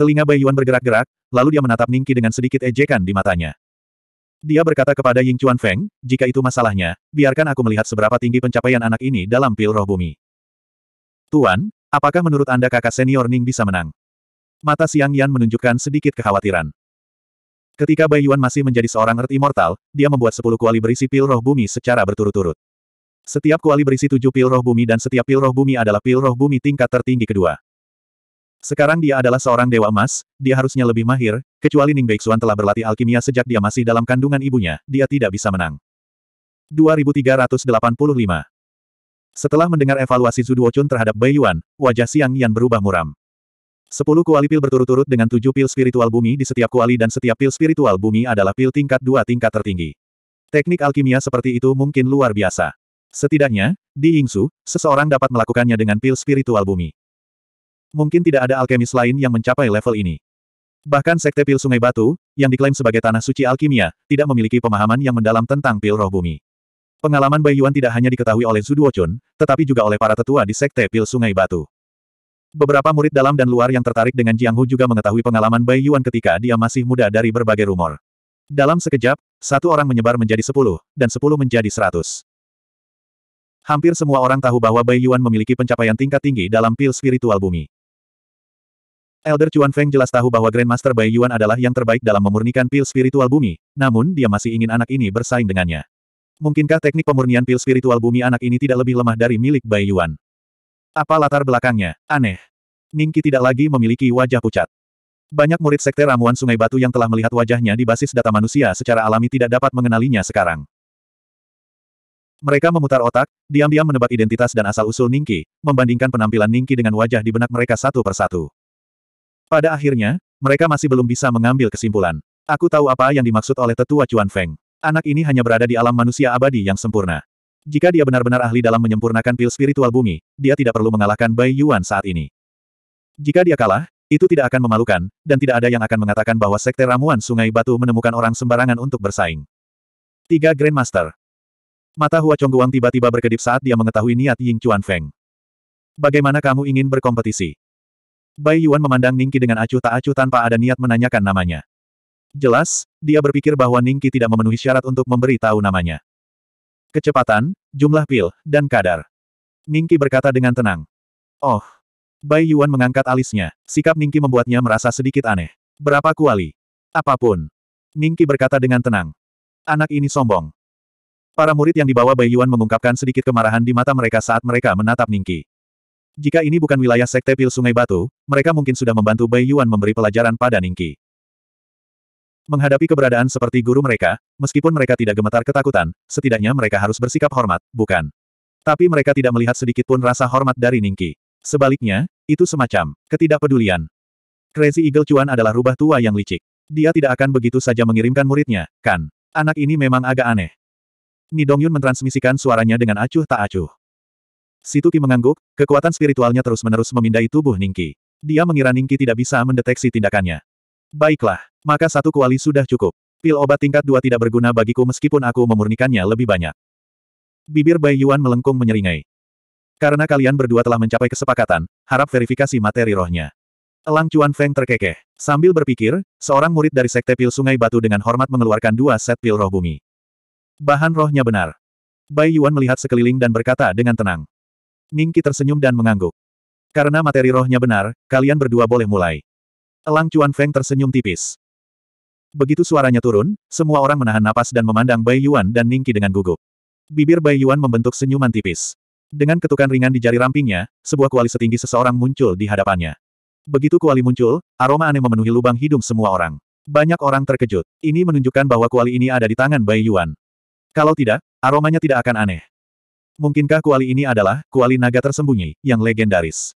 A: Telinga Bai Yuan bergerak-gerak, lalu dia menatap Ningki dengan sedikit ejekan di matanya. Dia berkata kepada Ying Chuan Feng, jika itu masalahnya, biarkan aku melihat seberapa tinggi pencapaian anak ini dalam pil roh bumi. Tuan, apakah menurut Anda kakak senior Ning bisa menang? Mata Siang Yan menunjukkan sedikit kekhawatiran. Ketika Bai Yuan masih menjadi seorang Earth Immortal, dia membuat sepuluh kuali berisi pil roh bumi secara berturut-turut. Setiap kuali berisi tujuh pil roh bumi dan setiap pil roh bumi adalah pil roh bumi tingkat tertinggi kedua. Sekarang dia adalah seorang dewa emas, dia harusnya lebih mahir, kecuali Ning Beixuan telah berlatih alkimia sejak dia masih dalam kandungan ibunya, dia tidak bisa menang. 2385 Setelah mendengar evaluasi Zhu Duochun terhadap Bai Yuan, wajah Siang Yan berubah muram. Sepuluh kuali pil berturut-turut dengan tujuh pil spiritual bumi di setiap kuali dan setiap pil spiritual bumi adalah pil tingkat dua tingkat tertinggi. Teknik alkimia seperti itu mungkin luar biasa. Setidaknya, di Yingsu, seseorang dapat melakukannya dengan pil spiritual bumi. Mungkin tidak ada alkemis lain yang mencapai level ini. Bahkan sekte pil sungai batu, yang diklaim sebagai tanah suci alkimia, tidak memiliki pemahaman yang mendalam tentang pil roh bumi. Pengalaman Bai Yuan tidak hanya diketahui oleh Zhu Duochun, tetapi juga oleh para tetua di sekte pil sungai batu. Beberapa murid dalam dan luar yang tertarik dengan Jiang Hu juga mengetahui pengalaman Bai Yuan ketika dia masih muda dari berbagai rumor. Dalam sekejap, satu orang menyebar menjadi sepuluh, dan sepuluh menjadi seratus. Hampir semua orang tahu bahwa Bai Yuan memiliki pencapaian tingkat tinggi dalam pil spiritual bumi. Elder Chuan Feng jelas tahu bahwa Grandmaster Bai Yuan adalah yang terbaik dalam memurnikan pil spiritual bumi, namun dia masih ingin anak ini bersaing dengannya. Mungkinkah teknik pemurnian pil spiritual bumi anak ini tidak lebih lemah dari milik Bai Yuan? Apa latar belakangnya? Aneh. Ningki tidak lagi memiliki wajah pucat. Banyak murid sekte ramuan Sungai Batu yang telah melihat wajahnya di basis data manusia secara alami tidak dapat mengenalinya sekarang. Mereka memutar otak, diam-diam menebak identitas dan asal-usul Ningki, membandingkan penampilan Ningki dengan wajah di benak mereka satu persatu. Pada akhirnya, mereka masih belum bisa mengambil kesimpulan. Aku tahu apa yang dimaksud oleh tetua Cuan Feng. Anak ini hanya berada di alam manusia abadi yang sempurna. Jika dia benar-benar ahli dalam menyempurnakan pil spiritual bumi, dia tidak perlu mengalahkan Bai Yuan saat ini. Jika dia kalah, itu tidak akan memalukan, dan tidak ada yang akan mengatakan bahwa Sekte Ramuan Sungai Batu menemukan orang sembarangan untuk bersaing. 3 Grandmaster Mata Hua Chongguang tiba-tiba berkedip saat dia mengetahui niat Ying Chuan Feng. Bagaimana kamu ingin berkompetisi? Bai Yuan memandang Ningki dengan acuh tak acuh tanpa ada niat menanyakan namanya. Jelas, dia berpikir bahwa Ningki tidak memenuhi syarat untuk memberi tahu namanya. Kecepatan, jumlah pil, dan kadar. Ningki berkata dengan tenang. Oh. Bai Yuan mengangkat alisnya. Sikap Ningki membuatnya merasa sedikit aneh. Berapa kuali? Apapun. Ningki berkata dengan tenang. Anak ini sombong. Para murid yang dibawa Bai Yuan mengungkapkan sedikit kemarahan di mata mereka saat mereka menatap Ningki. Jika ini bukan wilayah Sekte Pil Sungai Batu, mereka mungkin sudah membantu Bai Yuan memberi pelajaran pada Ningki. Menghadapi keberadaan seperti guru mereka, meskipun mereka tidak gemetar ketakutan, setidaknya mereka harus bersikap hormat, bukan? Tapi mereka tidak melihat sedikit pun rasa hormat dari Ningki. Sebaliknya, itu semacam ketidakpedulian. Crazy Eagle Chuan adalah rubah tua yang licik. Dia tidak akan begitu saja mengirimkan muridnya, kan? Anak ini memang agak aneh. Nidongyun mentransmisikan suaranya dengan acuh tak acuh. Situ Situki mengangguk, kekuatan spiritualnya terus-menerus memindai tubuh Ningki. Dia mengira Ningki tidak bisa mendeteksi tindakannya. Baiklah, maka satu kuali sudah cukup. Pil obat tingkat dua tidak berguna bagiku meskipun aku memurnikannya lebih banyak. Bibir Bai Yuan melengkung menyeringai. Karena kalian berdua telah mencapai kesepakatan, harap verifikasi materi rohnya. Elang Chuan Feng terkekeh. Sambil berpikir, seorang murid dari Sekte Pil Sungai Batu dengan hormat mengeluarkan dua set pil roh bumi. Bahan rohnya benar. Bai Yuan melihat sekeliling dan berkata dengan tenang. Ningki tersenyum dan mengangguk. Karena materi rohnya benar, kalian berdua boleh mulai. Elang Cuan Feng tersenyum tipis. Begitu suaranya turun, semua orang menahan napas dan memandang Bai Yuan dan Ningki dengan gugup. Bibir Bai Yuan membentuk senyuman tipis. Dengan ketukan ringan di jari rampingnya, sebuah kuali setinggi seseorang muncul di hadapannya. Begitu kuali muncul, aroma aneh memenuhi lubang hidung semua orang. Banyak orang terkejut. Ini menunjukkan bahwa kuali ini ada di tangan Bai Yuan. Kalau tidak, aromanya tidak akan aneh. Mungkinkah kuali ini adalah kuali naga tersembunyi, yang legendaris?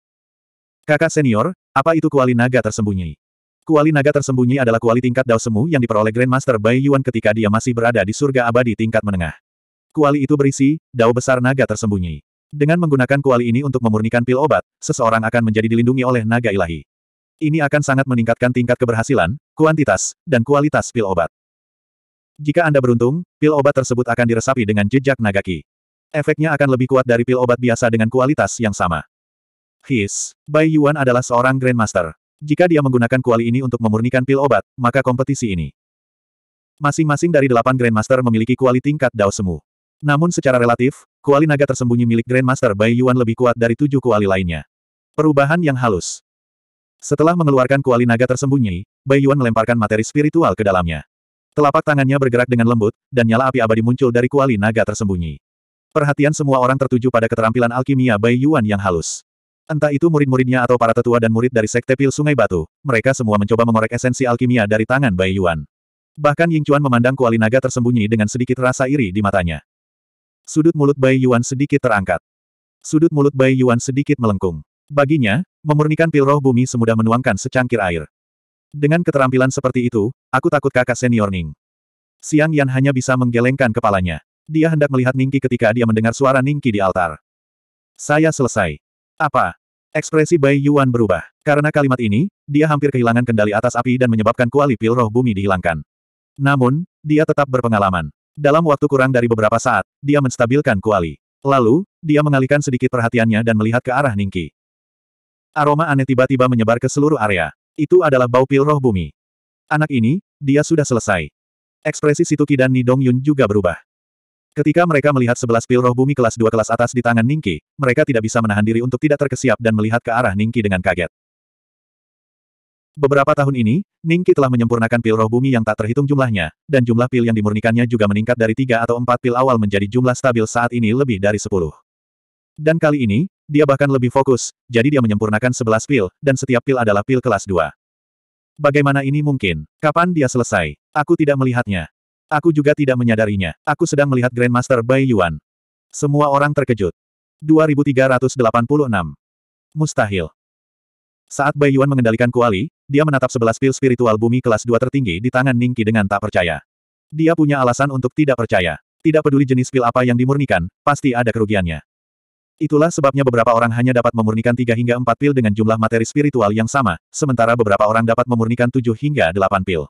A: Kakak senior, apa itu kuali naga tersembunyi? Kuali naga tersembunyi adalah kuali tingkat Dao Semu yang diperoleh Grandmaster Bai Yuan ketika dia masih berada di surga abadi tingkat menengah. Kuali itu berisi, Dao besar naga tersembunyi. Dengan menggunakan kuali ini untuk memurnikan pil obat, seseorang akan menjadi dilindungi oleh naga ilahi. Ini akan sangat meningkatkan tingkat keberhasilan, kuantitas, dan kualitas pil obat. Jika Anda beruntung, pil obat tersebut akan diresapi dengan jejak nagaki. Efeknya akan lebih kuat dari pil obat biasa dengan kualitas yang sama. His, Bai Yuan adalah seorang Grandmaster. Jika dia menggunakan kuali ini untuk memurnikan pil obat, maka kompetisi ini. Masing-masing dari delapan Grandmaster memiliki kuali tingkat Dao Semu. Namun secara relatif, kuali naga tersembunyi milik Grandmaster Bai Yuan lebih kuat dari tujuh kuali lainnya. Perubahan yang halus. Setelah mengeluarkan kuali naga tersembunyi, Bai Yuan melemparkan materi spiritual ke dalamnya. Telapak tangannya bergerak dengan lembut, dan nyala api abadi muncul dari kuali naga tersembunyi. Perhatian semua orang tertuju pada keterampilan alkimia Bai Yuan yang halus. Entah itu murid-muridnya atau para tetua dan murid dari Sekte Pil Sungai Batu, mereka semua mencoba mengorek esensi alkimia dari tangan Bai Yuan. Bahkan Ying Chuan memandang kuali naga tersembunyi dengan sedikit rasa iri di matanya. Sudut mulut Bai Yuan sedikit terangkat. Sudut mulut Bai Yuan sedikit melengkung. Baginya, memurnikan pil roh bumi semudah menuangkan secangkir air. Dengan keterampilan seperti itu, aku takut kakak senior Ning. Siang Yan hanya bisa menggelengkan kepalanya. Dia hendak melihat Ningki ketika dia mendengar suara Ningki di altar. Saya selesai. Apa? Ekspresi Bai Yuan berubah. Karena kalimat ini, dia hampir kehilangan kendali atas api dan menyebabkan kuali pil roh bumi dihilangkan. Namun, dia tetap berpengalaman. Dalam waktu kurang dari beberapa saat, dia menstabilkan kuali. Lalu, dia mengalihkan sedikit perhatiannya dan melihat ke arah Ningki. Aroma aneh tiba-tiba menyebar ke seluruh area. Itu adalah bau pil roh bumi. Anak ini, dia sudah selesai. Ekspresi Situki dan Nidong Yun juga berubah. Ketika mereka melihat sebelas pil roh bumi kelas dua kelas atas di tangan Ningki, mereka tidak bisa menahan diri untuk tidak terkesiap dan melihat ke arah Ningki dengan kaget. Beberapa tahun ini, Ningki telah menyempurnakan pil roh bumi yang tak terhitung jumlahnya, dan jumlah pil yang dimurnikannya juga meningkat dari tiga atau empat pil awal menjadi jumlah stabil saat ini lebih dari sepuluh. Dan kali ini, dia bahkan lebih fokus, jadi dia menyempurnakan sebelas pil, dan setiap pil adalah pil kelas dua. Bagaimana ini mungkin? Kapan dia selesai? Aku tidak melihatnya. Aku juga tidak menyadarinya. Aku sedang melihat Grandmaster Bai Yuan. Semua orang terkejut. 2386. Mustahil. Saat Bai Yuan mengendalikan kuali, dia menatap sebelas pil spiritual bumi kelas 2 tertinggi di tangan Ningki dengan tak percaya. Dia punya alasan untuk tidak percaya. Tidak peduli jenis pil apa yang dimurnikan, pasti ada kerugiannya. Itulah sebabnya beberapa orang hanya dapat memurnikan 3 hingga 4 pil dengan jumlah materi spiritual yang sama, sementara beberapa orang dapat memurnikan 7 hingga 8 pil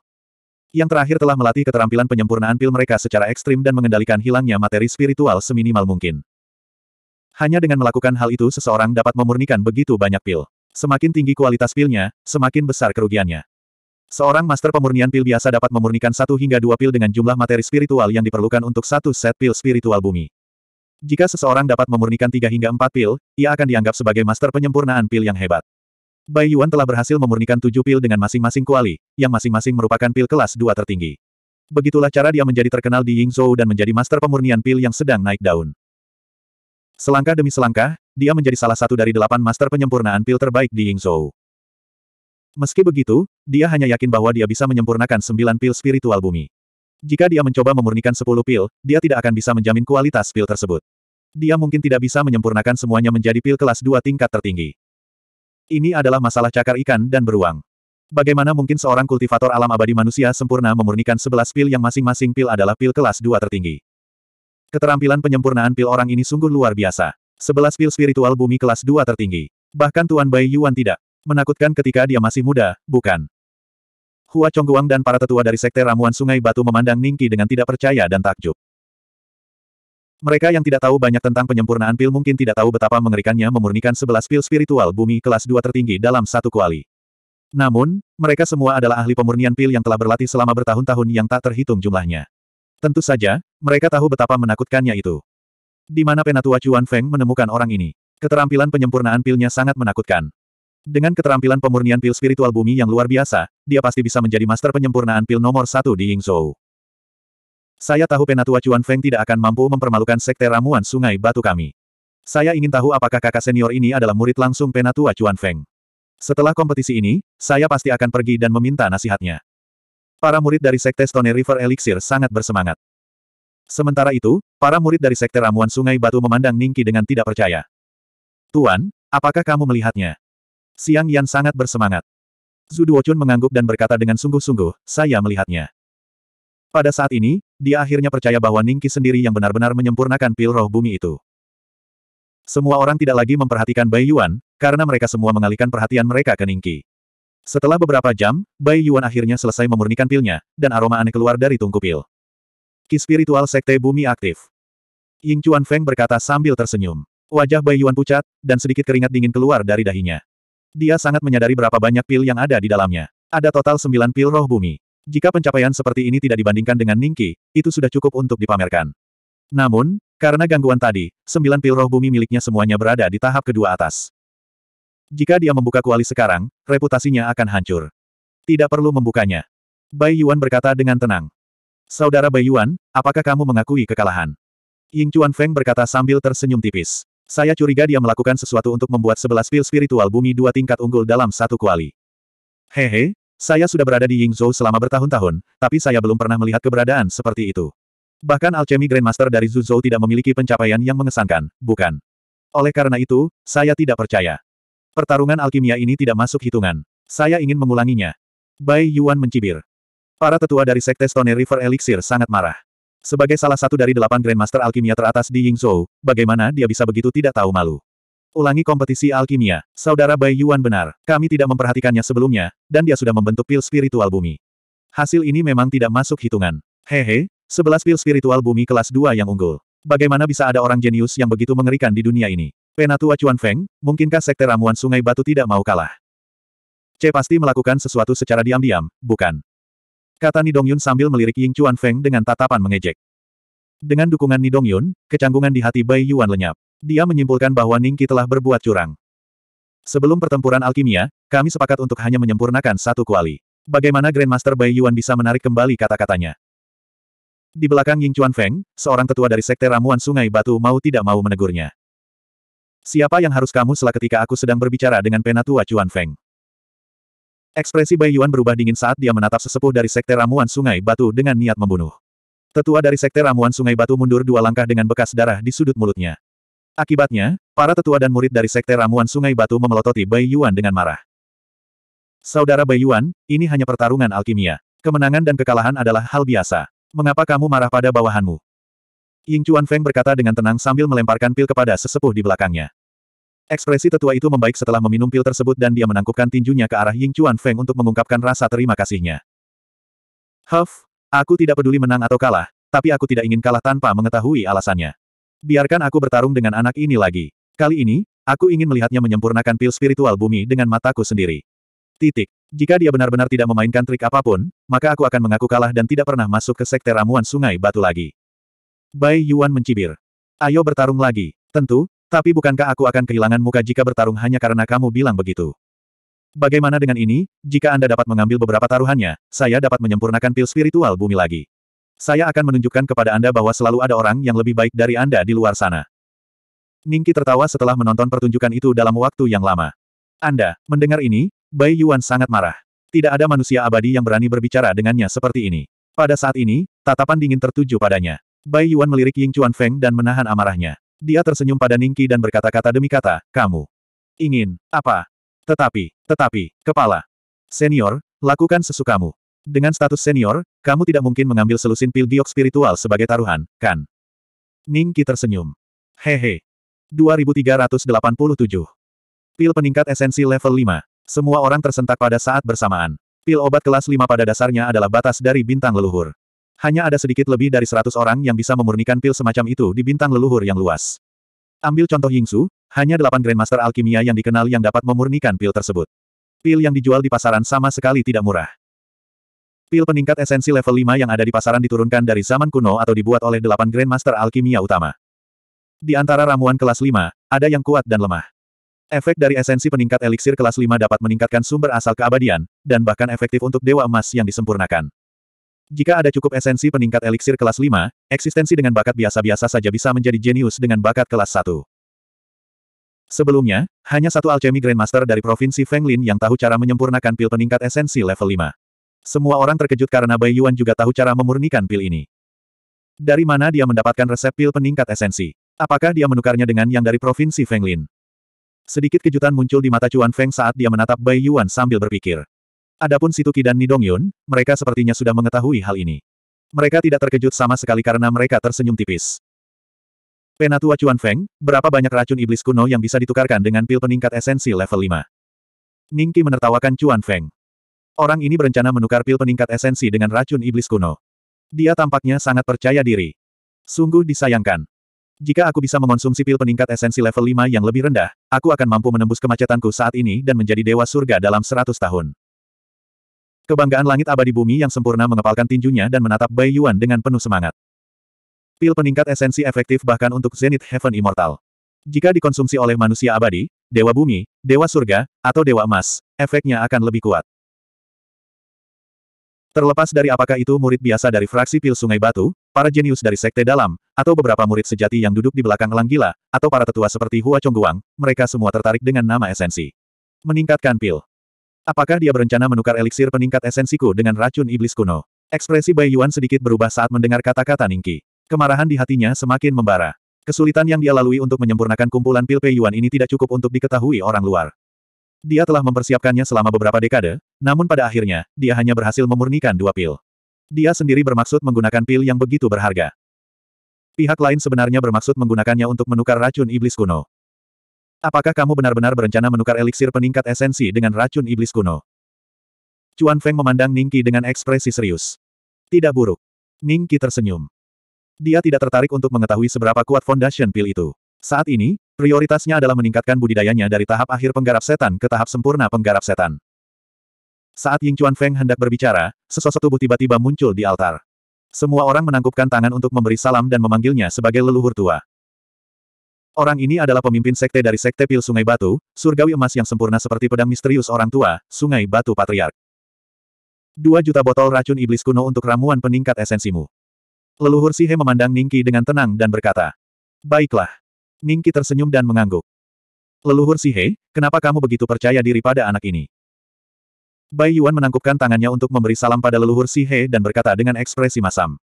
A: yang terakhir telah melatih keterampilan penyempurnaan pil mereka secara ekstrim dan mengendalikan hilangnya materi spiritual seminimal mungkin. Hanya dengan melakukan hal itu seseorang dapat memurnikan begitu banyak pil. Semakin tinggi kualitas pilnya, semakin besar kerugiannya. Seorang master pemurnian pil biasa dapat memurnikan satu hingga dua pil dengan jumlah materi spiritual yang diperlukan untuk satu set pil spiritual bumi. Jika seseorang dapat memurnikan tiga hingga empat pil, ia akan dianggap sebagai master penyempurnaan pil yang hebat. Bai Yuan telah berhasil memurnikan tujuh pil dengan masing-masing kuali, yang masing-masing merupakan pil kelas dua tertinggi. Begitulah cara dia menjadi terkenal di Yingzhou dan menjadi master pemurnian pil yang sedang naik daun. Selangkah demi selangkah, dia menjadi salah satu dari delapan master penyempurnaan pil terbaik di Yingzhou. Meski begitu, dia hanya yakin bahwa dia bisa menyempurnakan sembilan pil spiritual bumi. Jika dia mencoba memurnikan sepuluh pil, dia tidak akan bisa menjamin kualitas pil tersebut. Dia mungkin tidak bisa menyempurnakan semuanya menjadi pil kelas dua tingkat tertinggi. Ini adalah masalah cakar ikan dan beruang. Bagaimana mungkin seorang kultivator alam abadi manusia sempurna memurnikan sebelas pil yang masing-masing pil adalah pil kelas dua tertinggi? Keterampilan penyempurnaan pil orang ini sungguh luar biasa. Sebelas pil spiritual bumi kelas dua tertinggi. Bahkan Tuan Bai Yuan tidak. Menakutkan ketika dia masih muda, bukan? Hua Chongguang dan para tetua dari Sekte Ramuan Sungai Batu memandang Ningki dengan tidak percaya dan takjub. Mereka yang tidak tahu banyak tentang penyempurnaan pil mungkin tidak tahu betapa mengerikannya memurnikan sebelas pil spiritual bumi kelas dua tertinggi dalam satu kuali. Namun, mereka semua adalah ahli pemurnian pil yang telah berlatih selama bertahun-tahun yang tak terhitung jumlahnya. Tentu saja, mereka tahu betapa menakutkannya itu. Di mana penatua Chuan Feng menemukan orang ini. Keterampilan penyempurnaan pilnya sangat menakutkan. Dengan keterampilan pemurnian pil spiritual bumi yang luar biasa, dia pasti bisa menjadi master penyempurnaan pil nomor satu di Yingzhou. Saya tahu Penatua Chuan Feng tidak akan mampu mempermalukan sekte ramuan sungai batu kami. Saya ingin tahu apakah kakak senior ini adalah murid langsung Penatua Chuan Feng. Setelah kompetisi ini, saya pasti akan pergi dan meminta nasihatnya. Para murid dari sekte Stone River Elixir sangat bersemangat. Sementara itu, para murid dari sekte ramuan sungai batu memandang Ningki dengan tidak percaya. Tuan, apakah kamu melihatnya? Siang Yan sangat bersemangat. Duochun mengangguk dan berkata dengan sungguh-sungguh, saya melihatnya. Pada saat ini, dia akhirnya percaya bahwa Ningki sendiri yang benar-benar menyempurnakan pil roh bumi itu. Semua orang tidak lagi memperhatikan Bai Yuan, karena mereka semua mengalihkan perhatian mereka ke Ningki. Setelah beberapa jam, Bai Yuan akhirnya selesai memurnikan pilnya, dan aroma aneh keluar dari tungku pil. Ki spiritual sekte bumi aktif. Ying Chuan Feng berkata sambil tersenyum. Wajah Bai Yuan pucat, dan sedikit keringat dingin keluar dari dahinya. Dia sangat menyadari berapa banyak pil yang ada di dalamnya. Ada total sembilan pil roh bumi. Jika pencapaian seperti ini tidak dibandingkan dengan Ningki, itu sudah cukup untuk dipamerkan. Namun, karena gangguan tadi, sembilan pil roh bumi miliknya semuanya berada di tahap kedua atas. Jika dia membuka kuali sekarang, reputasinya akan hancur. Tidak perlu membukanya. Bai Yuan berkata dengan tenang. Saudara Bai Yuan, apakah kamu mengakui kekalahan? Ying Chuan Feng berkata sambil tersenyum tipis. Saya curiga dia melakukan sesuatu untuk membuat sebelas pil spiritual bumi dua tingkat unggul dalam satu kuali. Hehe, saya sudah berada di Yingzhou selama bertahun-tahun, tapi saya belum pernah melihat keberadaan seperti itu. Bahkan alchemy Grandmaster dari Zuzhou tidak memiliki pencapaian yang mengesankan, bukan? Oleh karena itu, saya tidak percaya. Pertarungan alkimia ini tidak masuk hitungan. Saya ingin mengulanginya. Bai Yuan mencibir. Para tetua dari Sekte Stone River Elixir sangat marah. Sebagai salah satu dari delapan Grandmaster Alkimia teratas di Yingzhou, bagaimana dia bisa begitu tidak tahu malu? Ulangi kompetisi alkimia. Saudara Bai Yuan benar, kami tidak memperhatikannya sebelumnya, dan dia sudah membentuk pil spiritual bumi. Hasil ini memang tidak masuk hitungan. Hehe, sebelas pil spiritual bumi kelas 2 yang unggul. Bagaimana bisa ada orang jenius yang begitu mengerikan di dunia ini? Penatua Chuan Feng, mungkinkah sekte ramuan sungai batu tidak mau kalah? C pasti melakukan sesuatu secara diam-diam, bukan? Kata Nidong Yun sambil melirik Ying Chuan Feng dengan tatapan mengejek. Dengan dukungan Nidong Yun, kecanggungan di hati Bai Yuan lenyap. Dia menyimpulkan bahwa Ningki telah berbuat curang. Sebelum pertempuran alkimia, kami sepakat untuk hanya menyempurnakan satu kuali. Bagaimana Grandmaster Bai Yuan bisa menarik kembali kata-katanya? Di belakang Ying Chuan Feng, seorang tetua dari sekte ramuan sungai batu mau tidak mau menegurnya. Siapa yang harus kamu selah ketika aku sedang berbicara dengan penatua Chuan Feng? Ekspresi Bai Yuan berubah dingin saat dia menatap sesepuh dari sekte ramuan sungai batu dengan niat membunuh. Tetua dari sekte ramuan sungai batu mundur dua langkah dengan bekas darah di sudut mulutnya. Akibatnya, para tetua dan murid dari Sekte Ramuan Sungai Batu memelototi Bai Yuan dengan marah. Saudara Bai Yuan, ini hanya pertarungan alkimia. Kemenangan dan kekalahan adalah hal biasa. Mengapa kamu marah pada bawahanmu? Ying Chuan Feng berkata dengan tenang sambil melemparkan pil kepada sesepuh di belakangnya. Ekspresi tetua itu membaik setelah meminum pil tersebut dan dia menangkupkan tinjunya ke arah Ying Chuan Feng untuk mengungkapkan rasa terima kasihnya. Huff, aku tidak peduli menang atau kalah, tapi aku tidak ingin kalah tanpa mengetahui alasannya. Biarkan aku bertarung dengan anak ini lagi. Kali ini, aku ingin melihatnya menyempurnakan pil spiritual bumi dengan mataku sendiri. Titik. Jika dia benar-benar tidak memainkan trik apapun, maka aku akan mengaku kalah dan tidak pernah masuk ke sekte ramuan sungai batu lagi. Bai Yuan mencibir. Ayo bertarung lagi. Tentu, tapi bukankah aku akan kehilangan muka jika bertarung hanya karena kamu bilang begitu? Bagaimana dengan ini, jika Anda dapat mengambil beberapa taruhannya, saya dapat menyempurnakan pil spiritual bumi lagi. Saya akan menunjukkan kepada Anda bahwa selalu ada orang yang lebih baik dari Anda di luar sana. Ningki tertawa setelah menonton pertunjukan itu dalam waktu yang lama. Anda, mendengar ini, Bai Yuan sangat marah. Tidak ada manusia abadi yang berani berbicara dengannya seperti ini. Pada saat ini, tatapan dingin tertuju padanya. Bai Yuan melirik Ying Chuan Feng dan menahan amarahnya. Dia tersenyum pada Ningki dan berkata-kata demi kata, kamu. Ingin, apa? Tetapi, tetapi, kepala. Senior, lakukan sesukamu. Dengan status senior, kamu tidak mungkin mengambil selusin pil giok spiritual sebagai taruhan, kan? Ning Qi tersenyum. Hehe. 2387. Pil peningkat esensi level 5. Semua orang tersentak pada saat bersamaan. Pil obat kelas 5 pada dasarnya adalah batas dari bintang leluhur. Hanya ada sedikit lebih dari 100 orang yang bisa memurnikan pil semacam itu di bintang leluhur yang luas. Ambil contoh Yingsu, hanya 8 Grandmaster Alkimia yang dikenal yang dapat memurnikan pil tersebut. Pil yang dijual di pasaran sama sekali tidak murah. Pil peningkat esensi level 5 yang ada di pasaran diturunkan dari zaman kuno atau dibuat oleh delapan Grandmaster Alkimia utama. Di antara ramuan kelas 5, ada yang kuat dan lemah. Efek dari esensi peningkat eliksir kelas 5 dapat meningkatkan sumber asal keabadian, dan bahkan efektif untuk Dewa Emas yang disempurnakan. Jika ada cukup esensi peningkat eliksir kelas 5, eksistensi dengan bakat biasa-biasa saja bisa menjadi jenius dengan bakat kelas 1. Sebelumnya, hanya satu alchemy grandmaster dari provinsi Fenglin yang tahu cara menyempurnakan pil peningkat esensi level 5. Semua orang terkejut karena Bai Yuan juga tahu cara memurnikan pil ini. Dari mana dia mendapatkan resep pil peningkat esensi? Apakah dia menukarnya dengan yang dari provinsi Fenglin? Sedikit kejutan muncul di mata Chuan Feng saat dia menatap Bai Yuan sambil berpikir. Adapun Situ Qi dan Nidong Yun, mereka sepertinya sudah mengetahui hal ini. Mereka tidak terkejut sama sekali karena mereka tersenyum tipis. Penatua Chuan Feng, berapa banyak racun iblis kuno yang bisa ditukarkan dengan pil peningkat esensi level 5? Ningki menertawakan Chuan Feng. Orang ini berencana menukar pil peningkat esensi dengan racun iblis kuno. Dia tampaknya sangat percaya diri. Sungguh disayangkan. Jika aku bisa mengonsumsi pil peningkat esensi level 5 yang lebih rendah, aku akan mampu menembus kemacetanku saat ini dan menjadi dewa surga dalam 100 tahun. Kebanggaan langit abadi bumi yang sempurna mengepalkan tinjunya dan menatap Bai Yuan dengan penuh semangat. Pil peningkat esensi efektif bahkan untuk Zenith Heaven Immortal. Jika dikonsumsi oleh manusia abadi, dewa bumi, dewa surga, atau dewa emas, efeknya akan lebih kuat. Terlepas dari apakah itu murid biasa dari fraksi pil Sungai Batu, para jenius dari sekte dalam, atau beberapa murid sejati yang duduk di belakang Elang Gila, atau para tetua seperti Hua Chongguang, mereka semua tertarik dengan nama esensi. Meningkatkan pil. Apakah dia berencana menukar eliksir peningkat esensiku dengan racun iblis kuno? Ekspresi Bai Yuan sedikit berubah saat mendengar kata-kata Ningki. Kemarahan di hatinya semakin membara. Kesulitan yang dia lalui untuk menyempurnakan kumpulan pil Pei Yuan ini tidak cukup untuk diketahui orang luar. Dia telah mempersiapkannya selama beberapa dekade, namun pada akhirnya, dia hanya berhasil memurnikan dua pil. Dia sendiri bermaksud menggunakan pil yang begitu berharga. Pihak lain sebenarnya bermaksud menggunakannya untuk menukar racun iblis kuno. Apakah kamu benar-benar berencana menukar eliksir peningkat esensi dengan racun iblis kuno? Cuan Feng memandang Ningki dengan ekspresi serius. Tidak buruk. Ningki tersenyum. Dia tidak tertarik untuk mengetahui seberapa kuat Foundation pil itu. Saat ini, prioritasnya adalah meningkatkan budidayanya dari tahap akhir penggarap setan ke tahap sempurna penggarap setan. Saat Ying Chuan Feng hendak berbicara, sesosok tubuh tiba-tiba muncul di altar. Semua orang menangkupkan tangan untuk memberi salam dan memanggilnya sebagai leluhur tua. Orang ini adalah pemimpin sekte dari sekte pil Sungai Batu, surgawi emas yang sempurna seperti pedang misterius orang tua, Sungai Batu Patriark. Dua juta botol racun iblis kuno untuk ramuan peningkat esensimu. Leluhur Sihe memandang Ningki dengan tenang dan berkata, Baiklah. Ningki tersenyum dan mengangguk. Leluhur Sihe, kenapa kamu begitu percaya diri pada anak ini? Bai Yuan menangkupkan tangannya untuk memberi salam pada leluhur Sihe dan berkata dengan ekspresi masam.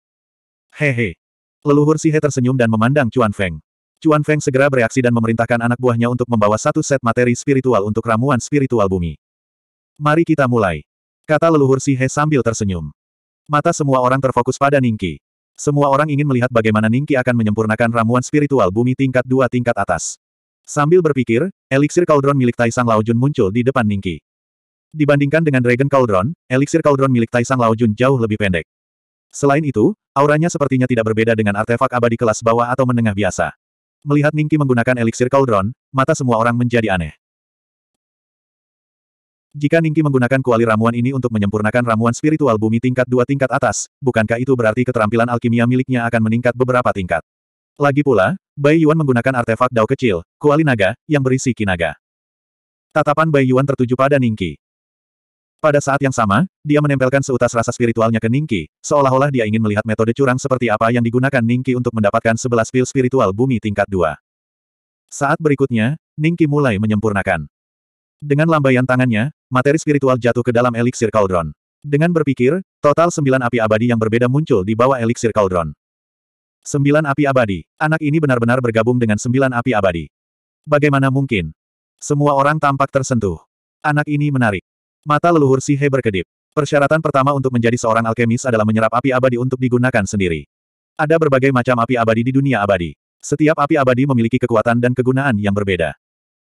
A: Hehe. Leluhur Sihe tersenyum dan memandang Chuan Feng. Chuan Feng segera bereaksi dan memerintahkan anak buahnya untuk membawa satu set materi spiritual untuk ramuan spiritual bumi. Mari kita mulai. Kata leluhur Sihe sambil tersenyum. Mata semua orang terfokus pada Ningki. Semua orang ingin melihat bagaimana Ningki akan menyempurnakan ramuan spiritual bumi tingkat dua tingkat atas. Sambil berpikir, eliksir Cauldron milik Taisang Laojun muncul di depan Ningki. Dibandingkan dengan Dragon Cauldron, eliksir Cauldron milik Taisang Laojun jauh lebih pendek. Selain itu, auranya sepertinya tidak berbeda dengan artefak abadi kelas bawah atau menengah biasa. Melihat Ningki menggunakan eliksir Cauldron, mata semua orang menjadi aneh. Jika Ningki menggunakan kuali ramuan ini untuk menyempurnakan ramuan spiritual bumi tingkat dua tingkat atas, bukankah itu berarti keterampilan alkimia miliknya akan meningkat beberapa tingkat? Lagi pula, Bai Yuan menggunakan artefak dao kecil, kuali naga, yang berisi kinaga. Tatapan Bai Yuan tertuju pada Ningki. Pada saat yang sama, dia menempelkan seutas rasa spiritualnya ke Ningki, seolah-olah dia ingin melihat metode curang seperti apa yang digunakan Ningki untuk mendapatkan sebelas pil spiritual bumi tingkat dua. Saat berikutnya, Ningki mulai menyempurnakan. Dengan lambaian tangannya, materi spiritual jatuh ke dalam eliksir Cauldron. Dengan berpikir, total sembilan api abadi yang berbeda muncul di bawah eliksir Cauldron. Sembilan api abadi. Anak ini benar-benar bergabung dengan sembilan api abadi. Bagaimana mungkin? Semua orang tampak tersentuh. Anak ini menarik. Mata leluhur Sihe berkedip. Persyaratan pertama untuk menjadi seorang alkemis adalah menyerap api abadi untuk digunakan sendiri. Ada berbagai macam api abadi di dunia abadi. Setiap api abadi memiliki kekuatan dan kegunaan yang berbeda.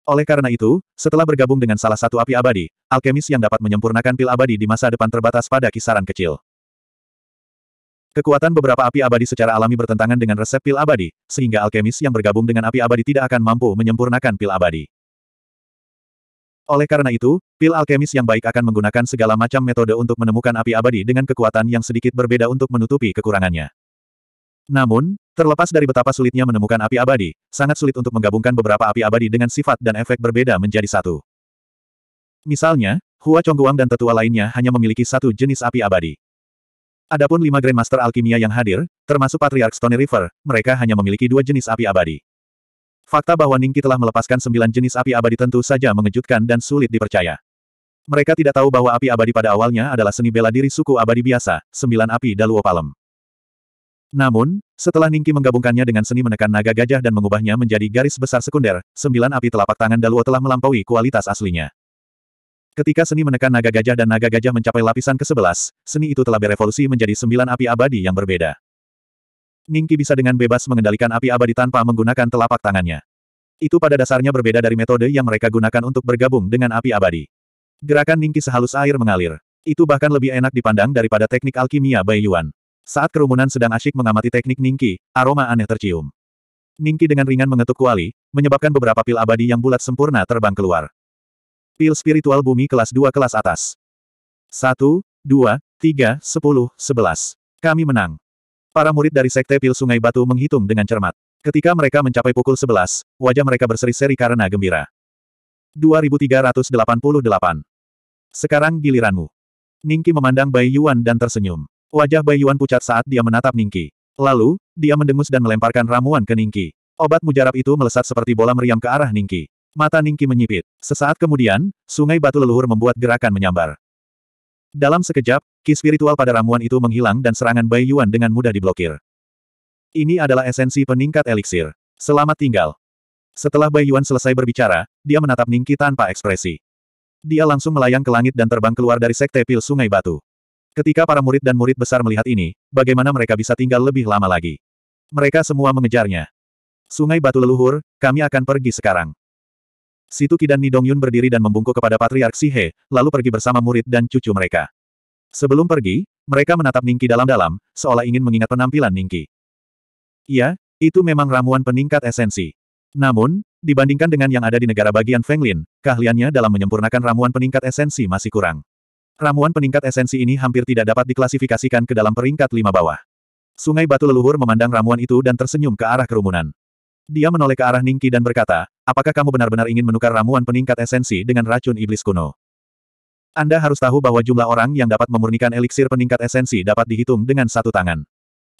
A: Oleh karena itu, setelah bergabung dengan salah satu api abadi, alkemis yang dapat menyempurnakan pil abadi di masa depan terbatas pada kisaran kecil. Kekuatan beberapa api abadi secara alami bertentangan dengan resep pil abadi, sehingga alkemis yang bergabung dengan api abadi tidak akan mampu menyempurnakan pil abadi. Oleh karena itu, pil alkemis yang baik akan menggunakan segala macam metode untuk menemukan api abadi dengan kekuatan yang sedikit berbeda untuk menutupi kekurangannya. Namun, terlepas dari betapa sulitnya menemukan api abadi, sangat sulit untuk menggabungkan beberapa api abadi dengan sifat dan efek berbeda menjadi satu. Misalnya, Hua Chongguang dan tetua lainnya hanya memiliki satu jenis api abadi. Adapun lima Grandmaster Alkimia yang hadir, termasuk Patriarch Stone River, mereka hanya memiliki dua jenis api abadi. Fakta bahwa Ningki telah melepaskan sembilan jenis api abadi tentu saja mengejutkan dan sulit dipercaya. Mereka tidak tahu bahwa api abadi pada awalnya adalah seni bela diri suku abadi biasa, sembilan api Daluo Palem. Namun, setelah Ningki menggabungkannya dengan seni menekan naga gajah dan mengubahnya menjadi garis besar sekunder, sembilan api telapak tangan Daluo telah melampaui kualitas aslinya. Ketika seni menekan naga gajah dan naga gajah mencapai lapisan ke-11, seni itu telah berevolusi menjadi sembilan api abadi yang berbeda. Ningki bisa dengan bebas mengendalikan api abadi tanpa menggunakan telapak tangannya. Itu pada dasarnya berbeda dari metode yang mereka gunakan untuk bergabung dengan api abadi. Gerakan Ningki sehalus air mengalir. Itu bahkan lebih enak dipandang daripada teknik alkimia Bai Yuan. Saat kerumunan sedang asyik mengamati teknik Ningki, aroma aneh tercium. Ningki dengan ringan mengetuk kuali, menyebabkan beberapa pil abadi yang bulat sempurna terbang keluar. Pil spiritual bumi kelas 2 kelas atas. 1, 2, 3, 10, 11. Kami menang. Para murid dari Sekte Pil Sungai Batu menghitung dengan cermat. Ketika mereka mencapai pukul 11, wajah mereka berseri-seri karena gembira. 2388. Sekarang giliranmu. Ningki memandang Bai Yuan dan tersenyum. Wajah Bai Yuan pucat saat dia menatap Ningki. Lalu, dia mendengus dan melemparkan ramuan ke Ningki. Obat mujarab itu melesat seperti bola meriam ke arah Ningki. Mata Ningki menyipit. Sesaat kemudian, sungai batu leluhur membuat gerakan menyambar. Dalam sekejap, ki spiritual pada ramuan itu menghilang dan serangan Bai Yuan dengan mudah diblokir. Ini adalah esensi peningkat eliksir. Selamat tinggal. Setelah Bai Yuan selesai berbicara, dia menatap Ningki tanpa ekspresi. Dia langsung melayang ke langit dan terbang keluar dari sekte pil sungai batu. Ketika para murid dan murid besar melihat ini, bagaimana mereka bisa tinggal lebih lama lagi? Mereka semua mengejarnya. Sungai Batu Leluhur, kami akan pergi sekarang. Situ Kidan Nidong Yun berdiri dan membungkuk kepada Patriark Sihe, lalu pergi bersama murid dan cucu mereka. Sebelum pergi, mereka menatap Ningki dalam-dalam, seolah ingin mengingat penampilan Ningki. Iya, itu memang ramuan peningkat esensi. Namun, dibandingkan dengan yang ada di negara bagian Fenglin, keahliannya dalam menyempurnakan ramuan peningkat esensi masih kurang. Ramuan peningkat esensi ini hampir tidak dapat diklasifikasikan ke dalam peringkat lima bawah. Sungai Batu Leluhur memandang ramuan itu dan tersenyum ke arah kerumunan. Dia menoleh ke arah Ningki dan berkata, apakah kamu benar-benar ingin menukar ramuan peningkat esensi dengan racun iblis kuno? Anda harus tahu bahwa jumlah orang yang dapat memurnikan eliksir peningkat esensi dapat dihitung dengan satu tangan.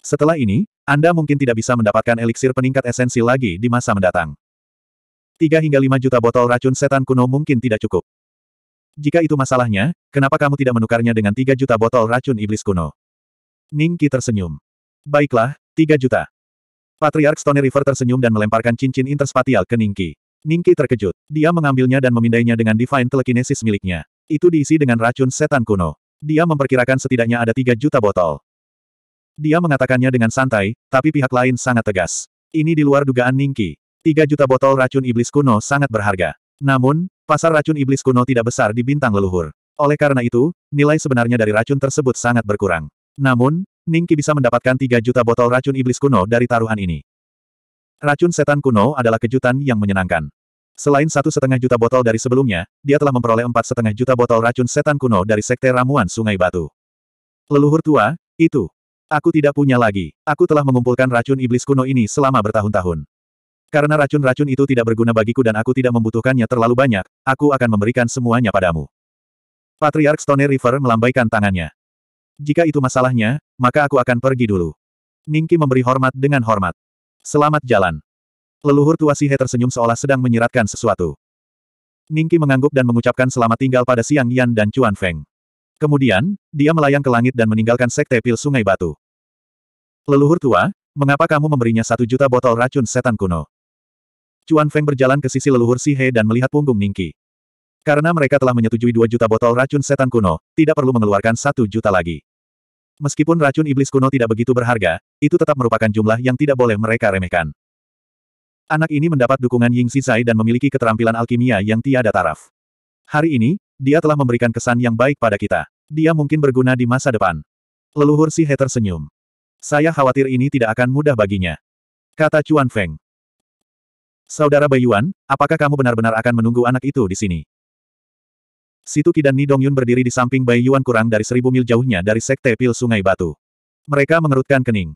A: Setelah ini, Anda mungkin tidak bisa mendapatkan eliksir peningkat esensi lagi di masa mendatang. 3 hingga 5 juta botol racun setan kuno mungkin tidak cukup. Jika itu masalahnya, kenapa kamu tidak menukarnya dengan 3 juta botol racun iblis kuno? Ningki tersenyum. Baiklah, 3 juta. Patriark Stone River tersenyum dan melemparkan cincin interspatial ke Ningki. Ningki terkejut. Dia mengambilnya dan memindainya dengan divine telekinesis miliknya. Itu diisi dengan racun setan kuno. Dia memperkirakan setidaknya ada 3 juta botol. Dia mengatakannya dengan santai, tapi pihak lain sangat tegas. Ini di luar dugaan Ningki. 3 juta botol racun iblis kuno sangat berharga. Namun, Pasar racun iblis kuno tidak besar di bintang leluhur. Oleh karena itu, nilai sebenarnya dari racun tersebut sangat berkurang. Namun, Ningki bisa mendapatkan 3 juta botol racun iblis kuno dari taruhan ini. Racun setan kuno adalah kejutan yang menyenangkan. Selain satu setengah juta botol dari sebelumnya, dia telah memperoleh empat setengah juta botol racun setan kuno dari sekte ramuan Sungai Batu. Leluhur tua, itu. Aku tidak punya lagi. Aku telah mengumpulkan racun iblis kuno ini selama bertahun-tahun. Karena racun-racun itu tidak berguna bagiku dan aku tidak membutuhkannya terlalu banyak, aku akan memberikan semuanya padamu. Patriark Stone River melambaikan tangannya. Jika itu masalahnya, maka aku akan pergi dulu. Ningki memberi hormat dengan hormat. Selamat jalan. Leluhur tua Sihe tersenyum seolah sedang menyiratkan sesuatu. Ningki mengangguk dan mengucapkan selamat tinggal pada Siang Yan dan Chuan Feng. Kemudian, dia melayang ke langit dan meninggalkan sekte pil sungai batu. Leluhur tua, mengapa kamu memberinya satu juta botol racun setan kuno? Chuan Feng berjalan ke sisi leluhur Si He dan melihat punggung Ningki. Karena mereka telah menyetujui 2 juta botol racun setan kuno, tidak perlu mengeluarkan satu juta lagi. Meskipun racun iblis kuno tidak begitu berharga, itu tetap merupakan jumlah yang tidak boleh mereka remehkan. Anak ini mendapat dukungan Ying Zai dan memiliki keterampilan alkimia yang tiada taraf. Hari ini, dia telah memberikan kesan yang baik pada kita. Dia mungkin berguna di masa depan. Leluhur Si He tersenyum. Saya khawatir ini tidak akan mudah baginya. Kata Chuan Feng. Saudara Yuan, apakah kamu benar-benar akan menunggu anak itu di sini? Situki dan Ni Yun berdiri di samping Yuan kurang dari seribu mil jauhnya dari Sekte Pil Sungai Batu. Mereka mengerutkan kening.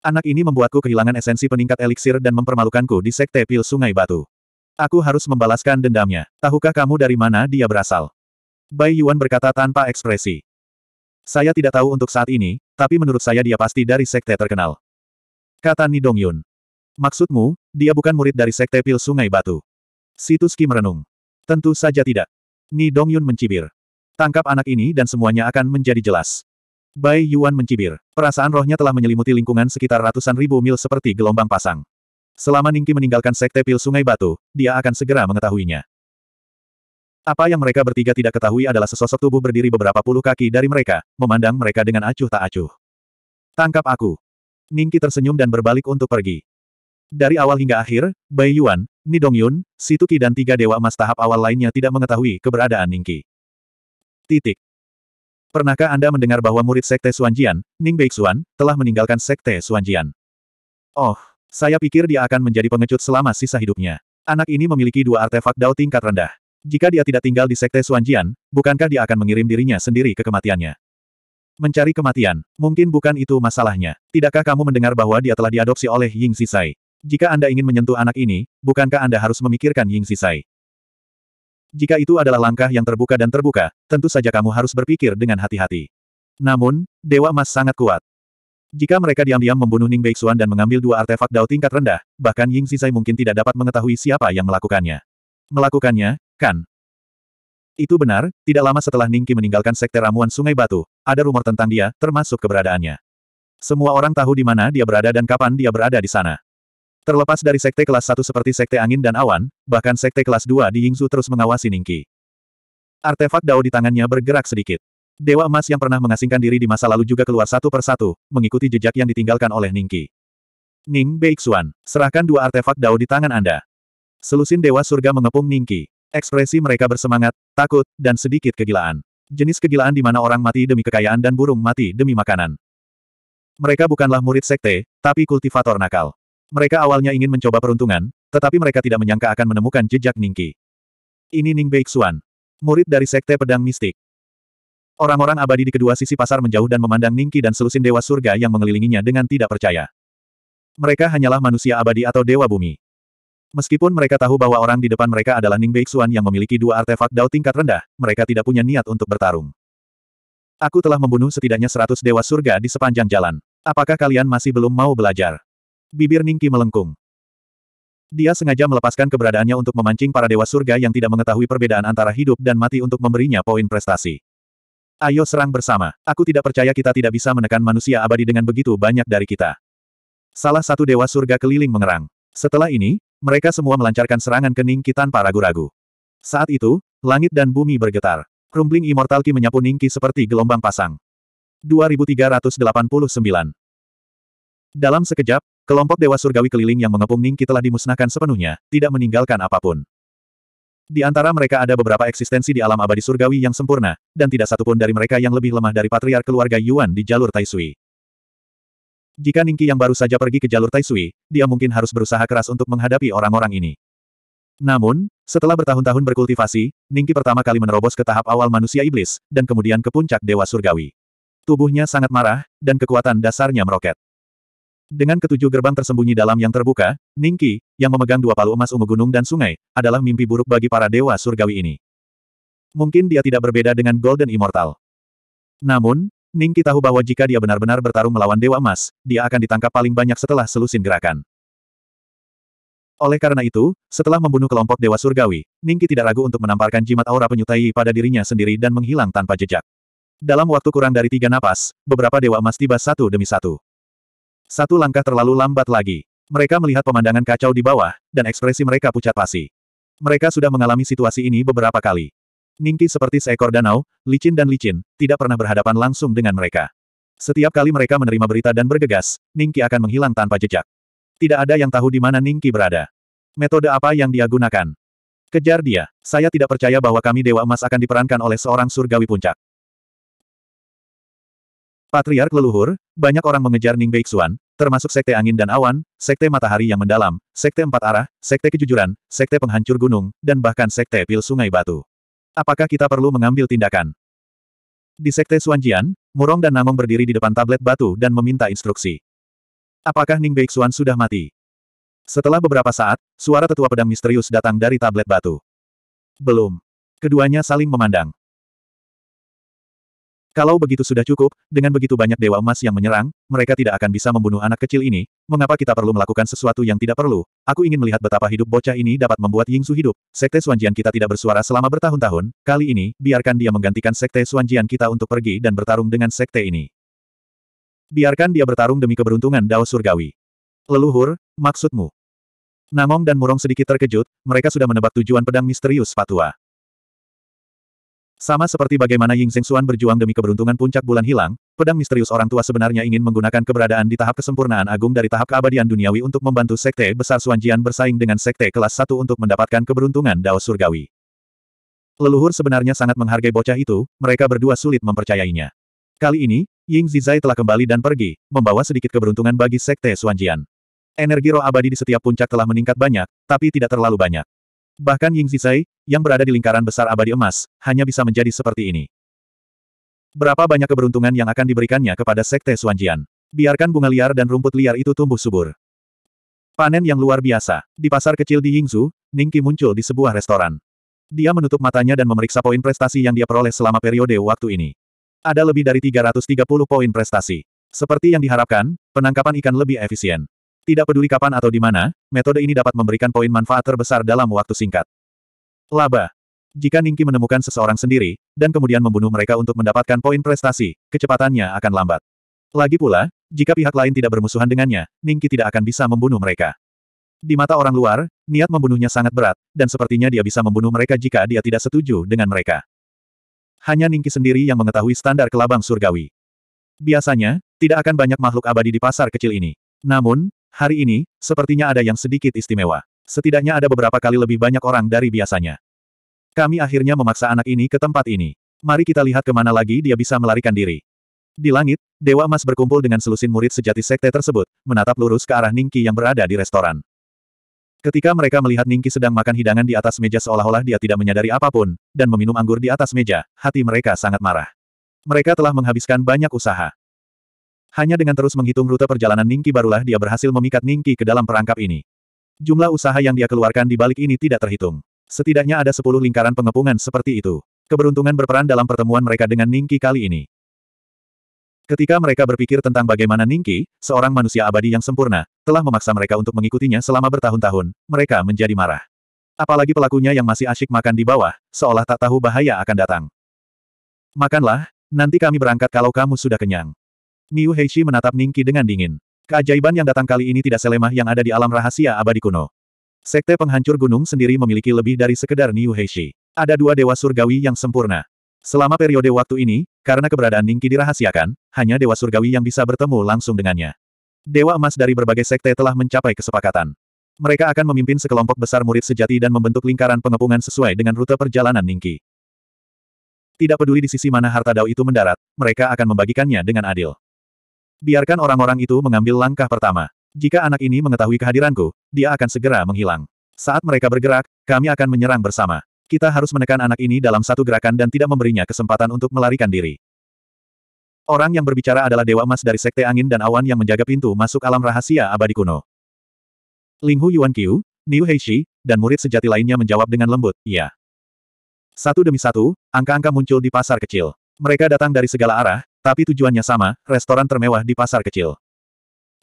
A: Anak ini membuatku kehilangan esensi peningkat eliksir dan mempermalukanku di Sekte Pil Sungai Batu. Aku harus membalaskan dendamnya. Tahukah kamu dari mana dia berasal? Bai Yuan berkata tanpa ekspresi. Saya tidak tahu untuk saat ini, tapi menurut saya dia pasti dari sekte terkenal. Kata Ni Yun. Maksudmu, dia bukan murid dari Sekte Pil Sungai Batu. Situs Ki merenung. Tentu saja tidak. Ni Dongyun mencibir. Tangkap anak ini dan semuanya akan menjadi jelas. Bai Yuan mencibir. Perasaan rohnya telah menyelimuti lingkungan sekitar ratusan ribu mil seperti gelombang pasang. Selama Ningki meninggalkan Sekte Pil Sungai Batu, dia akan segera mengetahuinya. Apa yang mereka bertiga tidak ketahui adalah sesosok tubuh berdiri beberapa puluh kaki dari mereka, memandang mereka dengan acuh tak acuh. Tangkap aku. Ningki tersenyum dan berbalik untuk pergi. Dari awal hingga akhir, Bai Yuan, Nidongyun, Situki dan tiga Dewa Emas tahap awal lainnya tidak mengetahui keberadaan Ningqi. Titik. Pernahkah Anda mendengar bahwa murid Sekte Suanjian, Ning Beixuan, telah meninggalkan Sekte Suanjian? Oh, saya pikir dia akan menjadi pengecut selama sisa hidupnya. Anak ini memiliki dua artefak dao tingkat rendah. Jika dia tidak tinggal di Sekte Suanjian, bukankah dia akan mengirim dirinya sendiri ke kematiannya? Mencari kematian, mungkin bukan itu masalahnya. Tidakkah kamu mendengar bahwa dia telah diadopsi oleh Ying Sisai? Jika Anda ingin menyentuh anak ini, bukankah Anda harus memikirkan Ying Sisai? Jika itu adalah langkah yang terbuka dan terbuka, tentu saja kamu harus berpikir dengan hati-hati. Namun, Dewa Emas sangat kuat. Jika mereka diam-diam membunuh Ning Beixuan dan mengambil dua artefak dao tingkat rendah, bahkan Ying Sisai mungkin tidak dapat mengetahui siapa yang melakukannya. Melakukannya, kan? Itu benar, tidak lama setelah Ning Qi meninggalkan sekte ramuan Sungai Batu, ada rumor tentang dia, termasuk keberadaannya. Semua orang tahu di mana dia berada dan kapan dia berada di sana. Terlepas dari sekte kelas 1 seperti sekte angin dan awan, bahkan sekte kelas 2 di Yingzu terus mengawasi Ningki. Artefak Dao di tangannya bergerak sedikit. Dewa emas yang pernah mengasingkan diri di masa lalu juga keluar satu persatu, mengikuti jejak yang ditinggalkan oleh Ningki. Ning Beixuan, serahkan dua artefak Dao di tangan Anda. Selusin Dewa Surga mengepung Ningki. Ekspresi mereka bersemangat, takut, dan sedikit kegilaan. Jenis kegilaan di mana orang mati demi kekayaan dan burung mati demi makanan. Mereka bukanlah murid sekte, tapi kultivator nakal. Mereka awalnya ingin mencoba peruntungan, tetapi mereka tidak menyangka akan menemukan jejak Ningqi. Ini Ning Beixuan, murid dari Sekte Pedang Mistik. Orang-orang abadi di kedua sisi pasar menjauh dan memandang Ningqi dan selusin dewa surga yang mengelilinginya dengan tidak percaya. Mereka hanyalah manusia abadi atau dewa bumi. Meskipun mereka tahu bahwa orang di depan mereka adalah Ning Beixuan yang memiliki dua artefak dao tingkat rendah, mereka tidak punya niat untuk bertarung. Aku telah membunuh setidaknya seratus dewa surga di sepanjang jalan. Apakah kalian masih belum mau belajar? Bibir Ningki melengkung. Dia sengaja melepaskan keberadaannya untuk memancing para dewa surga yang tidak mengetahui perbedaan antara hidup dan mati untuk memberinya poin prestasi. Ayo serang bersama. Aku tidak percaya kita tidak bisa menekan manusia abadi dengan begitu banyak dari kita. Salah satu dewa surga keliling mengerang. Setelah ini, mereka semua melancarkan serangan ke Ningki tanpa ragu-ragu. Saat itu, langit dan bumi bergetar. Rumbling Immortalki menyapu Ningki seperti gelombang pasang. 2389 Dalam sekejap, Kelompok dewa surgawi keliling yang mengepung Ningki telah dimusnahkan sepenuhnya, tidak meninggalkan apapun. Di antara mereka ada beberapa eksistensi di alam abadi surgawi yang sempurna, dan tidak satupun dari mereka yang lebih lemah dari patriar keluarga Yuan di jalur Taisui. Jika Ningki yang baru saja pergi ke jalur Taisui, dia mungkin harus berusaha keras untuk menghadapi orang-orang ini. Namun, setelah bertahun-tahun berkultivasi, Ningki pertama kali menerobos ke tahap awal manusia iblis, dan kemudian ke puncak dewa surgawi. Tubuhnya sangat marah, dan kekuatan dasarnya meroket. Dengan ketujuh gerbang tersembunyi dalam yang terbuka, Ningki, yang memegang dua palu emas ungu gunung dan sungai, adalah mimpi buruk bagi para dewa surgawi ini. Mungkin dia tidak berbeda dengan Golden Immortal. Namun, Ningki tahu bahwa jika dia benar-benar bertarung melawan Dewa Emas, dia akan ditangkap paling banyak setelah selusin gerakan. Oleh karena itu, setelah membunuh kelompok Dewa Surgawi, Ningki tidak ragu untuk menamparkan jimat aura penyutai pada dirinya sendiri dan menghilang tanpa jejak. Dalam waktu kurang dari tiga napas, beberapa Dewa Emas tiba satu demi satu. Satu langkah terlalu lambat lagi. Mereka melihat pemandangan kacau di bawah, dan ekspresi mereka pucat pasi. Mereka sudah mengalami situasi ini beberapa kali. Ningki seperti seekor danau, licin dan licin, tidak pernah berhadapan langsung dengan mereka. Setiap kali mereka menerima berita dan bergegas, Ningki akan menghilang tanpa jejak. Tidak ada yang tahu di mana Ningki berada. Metode apa yang dia gunakan? Kejar dia. Saya tidak percaya bahwa kami Dewa Emas akan diperankan oleh seorang surgawi puncak. Patriark leluhur, banyak orang mengejar Ning Beixuan, termasuk Sekte Angin dan Awan, Sekte Matahari yang Mendalam, Sekte Empat Arah, Sekte Kejujuran, Sekte Penghancur Gunung, dan bahkan Sekte Pil Sungai Batu. Apakah kita perlu mengambil tindakan? Di Sekte Suanjian, Murong dan Namong berdiri di depan tablet batu dan meminta instruksi. Apakah Ning Beixuan sudah mati? Setelah beberapa saat, suara tetua pedang misterius datang dari tablet batu. Belum. Keduanya saling memandang. Kalau begitu sudah cukup, dengan begitu banyak dewa emas yang menyerang, mereka tidak akan bisa membunuh anak kecil ini, mengapa kita perlu melakukan sesuatu yang tidak perlu? Aku ingin melihat betapa hidup bocah ini dapat membuat Yingsu hidup. Sekte Suanjian kita tidak bersuara selama bertahun-tahun, kali ini, biarkan dia menggantikan Sekte Suanjian kita untuk pergi dan bertarung dengan Sekte ini. Biarkan dia bertarung demi keberuntungan Dao Surgawi. Leluhur, maksudmu? Namong dan Murong sedikit terkejut, mereka sudah menebak tujuan pedang misterius Patua. Sama seperti bagaimana Ying Xuan berjuang demi keberuntungan puncak bulan hilang, pedang misterius orang tua sebenarnya ingin menggunakan keberadaan di tahap kesempurnaan agung dari tahap keabadian duniawi untuk membantu sekte besar Jian bersaing dengan sekte kelas 1 untuk mendapatkan keberuntungan Dao Surgawi. Leluhur sebenarnya sangat menghargai bocah itu, mereka berdua sulit mempercayainya. Kali ini, Ying Zizai telah kembali dan pergi, membawa sedikit keberuntungan bagi sekte Jian. Energi roh abadi di setiap puncak telah meningkat banyak, tapi tidak terlalu banyak. Bahkan Ying Zizai, yang berada di lingkaran besar abadi emas, hanya bisa menjadi seperti ini. Berapa banyak keberuntungan yang akan diberikannya kepada Sekte Suanjian. Biarkan bunga liar dan rumput liar itu tumbuh subur. Panen yang luar biasa. Di pasar kecil di Yingzhou, Ningki muncul di sebuah restoran. Dia menutup matanya dan memeriksa poin prestasi yang dia peroleh selama periode waktu ini. Ada lebih dari 330 poin prestasi. Seperti yang diharapkan, penangkapan ikan lebih efisien. Tidak peduli kapan atau di mana, metode ini dapat memberikan poin manfaat terbesar dalam waktu singkat. Laba. Jika Ningki menemukan seseorang sendiri, dan kemudian membunuh mereka untuk mendapatkan poin prestasi, kecepatannya akan lambat. Lagi pula, jika pihak lain tidak bermusuhan dengannya, Ningki tidak akan bisa membunuh mereka. Di mata orang luar, niat membunuhnya sangat berat, dan sepertinya dia bisa membunuh mereka jika dia tidak setuju dengan mereka. Hanya Ningki sendiri yang mengetahui standar kelabang surgawi. Biasanya, tidak akan banyak makhluk abadi di pasar kecil ini. Namun, Hari ini, sepertinya ada yang sedikit istimewa. Setidaknya ada beberapa kali lebih banyak orang dari biasanya. Kami akhirnya memaksa anak ini ke tempat ini. Mari kita lihat kemana lagi dia bisa melarikan diri. Di langit, Dewa Emas berkumpul dengan selusin murid sejati sekte tersebut, menatap lurus ke arah Ningki yang berada di restoran. Ketika mereka melihat Ningki sedang makan hidangan di atas meja seolah-olah dia tidak menyadari apapun, dan meminum anggur di atas meja, hati mereka sangat marah. Mereka telah menghabiskan banyak usaha. Hanya dengan terus menghitung rute perjalanan Ningki barulah dia berhasil memikat Ningki ke dalam perangkap ini. Jumlah usaha yang dia keluarkan di balik ini tidak terhitung. Setidaknya ada sepuluh lingkaran pengepungan seperti itu. Keberuntungan berperan dalam pertemuan mereka dengan Ningki kali ini. Ketika mereka berpikir tentang bagaimana Ningki, seorang manusia abadi yang sempurna, telah memaksa mereka untuk mengikutinya selama bertahun-tahun, mereka menjadi marah. Apalagi pelakunya yang masih asyik makan di bawah, seolah tak tahu bahaya akan datang. Makanlah, nanti kami berangkat kalau kamu sudah kenyang. Niu Heishi menatap Ningki dengan dingin. Keajaiban yang datang kali ini tidak selemah yang ada di alam rahasia abadi kuno. Sekte penghancur gunung sendiri memiliki lebih dari sekedar Niu Heishi. Ada dua dewa surgawi yang sempurna. Selama periode waktu ini, karena keberadaan Ningki dirahasiakan, hanya dewa surgawi yang bisa bertemu langsung dengannya. Dewa emas dari berbagai sekte telah mencapai kesepakatan. Mereka akan memimpin sekelompok besar murid sejati dan membentuk lingkaran pengepungan sesuai dengan rute perjalanan Ningki. Tidak peduli di sisi mana harta Dao itu mendarat, mereka akan membagikannya dengan adil. Biarkan orang-orang itu mengambil langkah pertama. Jika anak ini mengetahui kehadiranku, dia akan segera menghilang. Saat mereka bergerak, kami akan menyerang bersama. Kita harus menekan anak ini dalam satu gerakan dan tidak memberinya kesempatan untuk melarikan diri. Orang yang berbicara adalah Dewa Emas dari Sekte Angin dan Awan yang menjaga pintu masuk alam rahasia abadi kuno. Linghu Yuan Qiu, Niu Heishi, dan murid sejati lainnya menjawab dengan lembut, iya. Satu demi satu, angka-angka muncul di pasar kecil. Mereka datang dari segala arah, tapi tujuannya sama, restoran termewah di pasar kecil.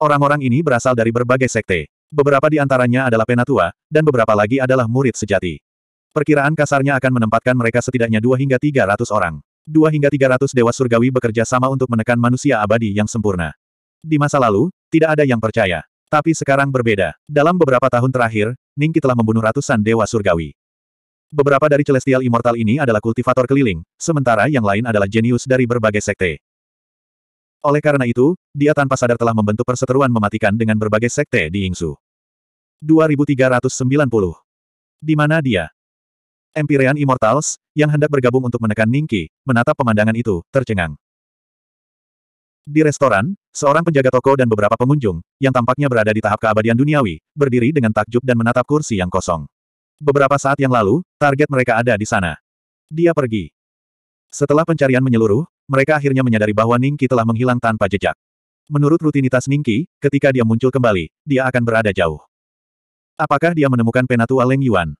A: Orang-orang ini berasal dari berbagai sekte. Beberapa di antaranya adalah penatua, dan beberapa lagi adalah murid sejati. Perkiraan kasarnya akan menempatkan mereka setidaknya dua hingga tiga ratus orang. Dua hingga tiga ratus dewa surgawi bekerja sama untuk menekan manusia abadi yang sempurna. Di masa lalu, tidak ada yang percaya. Tapi sekarang berbeda. Dalam beberapa tahun terakhir, Ningki telah membunuh ratusan dewa surgawi. Beberapa dari Celestial Immortal ini adalah kultivator keliling, sementara yang lain adalah jenius dari berbagai sekte. Oleh karena itu, dia tanpa sadar telah membentuk perseteruan mematikan dengan berbagai sekte di Yingsu. 2390. Di mana dia? Empyrean Immortals, yang hendak bergabung untuk menekan Ningki, menatap pemandangan itu, tercengang. Di restoran, seorang penjaga toko dan beberapa pengunjung, yang tampaknya berada di tahap keabadian duniawi, berdiri dengan takjub dan menatap kursi yang kosong. Beberapa saat yang lalu, target mereka ada di sana. Dia pergi. Setelah pencarian menyeluruh, mereka akhirnya menyadari bahwa Ningki telah menghilang tanpa jejak. Menurut rutinitas Ningki, ketika dia muncul kembali, dia akan berada jauh. Apakah dia menemukan penatua Leng Yuan?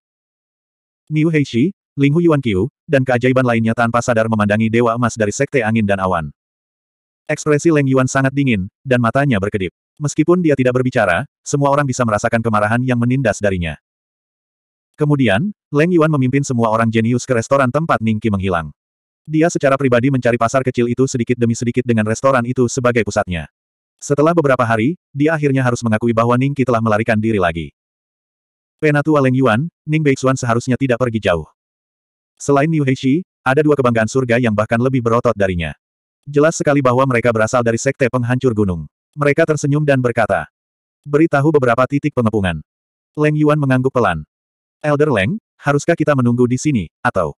A: Niu Heishi, Ling Hu Yuan Qiu, dan keajaiban lainnya tanpa sadar memandangi Dewa Emas dari Sekte Angin dan Awan. Ekspresi Leng Yuan sangat dingin, dan matanya berkedip. Meskipun dia tidak berbicara, semua orang bisa merasakan kemarahan yang menindas darinya. Kemudian, Leng Yuan memimpin semua orang jenius ke restoran tempat Ning Ningki menghilang. Dia secara pribadi mencari pasar kecil itu sedikit demi sedikit dengan restoran itu sebagai pusatnya. Setelah beberapa hari, dia akhirnya harus mengakui bahwa Ning Ningki telah melarikan diri lagi. Penatua Leng Yuan, Ning Beixuan seharusnya tidak pergi jauh. Selain Niu Heishi, ada dua kebanggaan surga yang bahkan lebih berotot darinya. Jelas sekali bahwa mereka berasal dari sekte penghancur gunung. Mereka tersenyum dan berkata, beritahu beberapa titik pengepungan. Leng Yuan mengangguk pelan. Elder Leng, haruskah kita menunggu di sini, atau...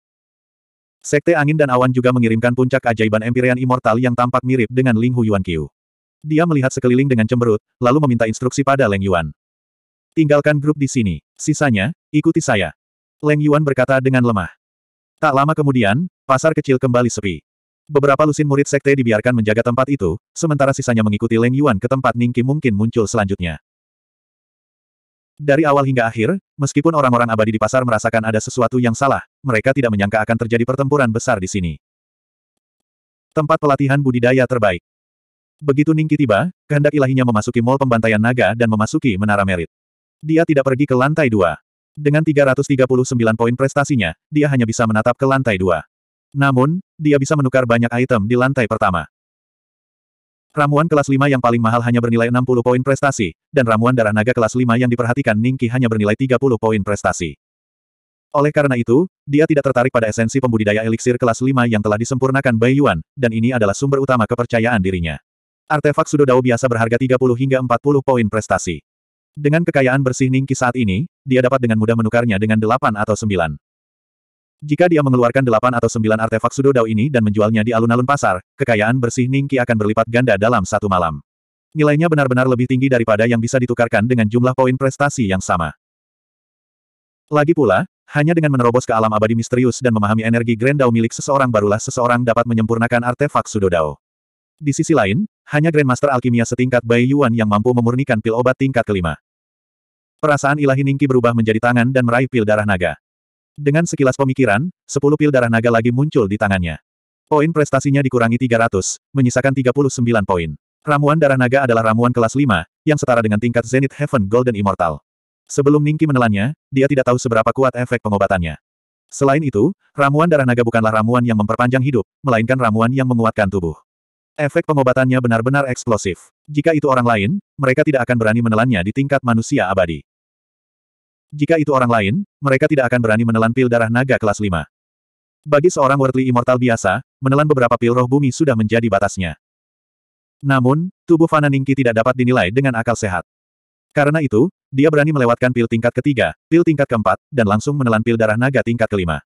A: Sekte Angin dan Awan juga mengirimkan puncak ajaiban Empyrean Immortal yang tampak mirip dengan Ling Yuan Qiu. Dia melihat sekeliling dengan cemberut, lalu meminta instruksi pada Leng Yuan. Tinggalkan grup di sini. Sisanya, ikuti saya. Leng Yuan berkata dengan lemah. Tak lama kemudian, pasar kecil kembali sepi. Beberapa lusin murid sekte dibiarkan menjaga tempat itu, sementara sisanya mengikuti Leng Yuan ke tempat Ning mungkin muncul selanjutnya. Dari awal hingga akhir, meskipun orang-orang abadi di pasar merasakan ada sesuatu yang salah, mereka tidak menyangka akan terjadi pertempuran besar di sini. Tempat pelatihan budidaya terbaik. Begitu Ningki tiba, kehendak ilahinya memasuki mall pembantaian naga dan memasuki menara merit. Dia tidak pergi ke lantai dua. Dengan 339 poin prestasinya, dia hanya bisa menatap ke lantai dua. Namun, dia bisa menukar banyak item di lantai pertama. Ramuan kelas 5 yang paling mahal hanya bernilai 60 poin prestasi, dan ramuan darah naga kelas 5 yang diperhatikan Ningki hanya bernilai 30 poin prestasi. Oleh karena itu, dia tidak tertarik pada esensi pembudidaya eliksir kelas 5 yang telah disempurnakan Bai Yuan, dan ini adalah sumber utama kepercayaan dirinya. Artefak Sudodao biasa berharga 30 hingga 40 poin prestasi. Dengan kekayaan bersih Ningki saat ini, dia dapat dengan mudah menukarnya dengan 8 atau 9. Jika dia mengeluarkan delapan atau sembilan artefak Sudo Dao ini dan menjualnya di alun-alun pasar, kekayaan bersih Ningki akan berlipat ganda dalam satu malam. Nilainya benar-benar lebih tinggi daripada yang bisa ditukarkan dengan jumlah poin prestasi yang sama. Lagi pula, hanya dengan menerobos ke alam abadi misterius dan memahami energi Grand Dao milik seseorang barulah seseorang dapat menyempurnakan artefak Sudo Dao. Di sisi lain, hanya Grandmaster Alkimia setingkat Bai Yuan yang mampu memurnikan pil obat tingkat kelima. Perasaan ilahi Ningki berubah menjadi tangan dan meraih pil darah naga. Dengan sekilas pemikiran, sepuluh pil darah naga lagi muncul di tangannya. Poin prestasinya dikurangi 300, menyisakan 39 poin. Ramuan darah naga adalah ramuan kelas 5, yang setara dengan tingkat Zenith Heaven Golden Immortal. Sebelum Ningki menelannya, dia tidak tahu seberapa kuat efek pengobatannya. Selain itu, ramuan darah naga bukanlah ramuan yang memperpanjang hidup, melainkan ramuan yang menguatkan tubuh. Efek pengobatannya benar-benar eksplosif. Jika itu orang lain, mereka tidak akan berani menelannya di tingkat manusia abadi. Jika itu orang lain, mereka tidak akan berani menelan pil darah naga kelas 5. Bagi seorang worldly immortal biasa, menelan beberapa pil roh bumi sudah menjadi batasnya. Namun, tubuh Fana Ningki tidak dapat dinilai dengan akal sehat. Karena itu, dia berani melewatkan pil tingkat ketiga, pil tingkat keempat, dan langsung menelan pil darah naga tingkat kelima.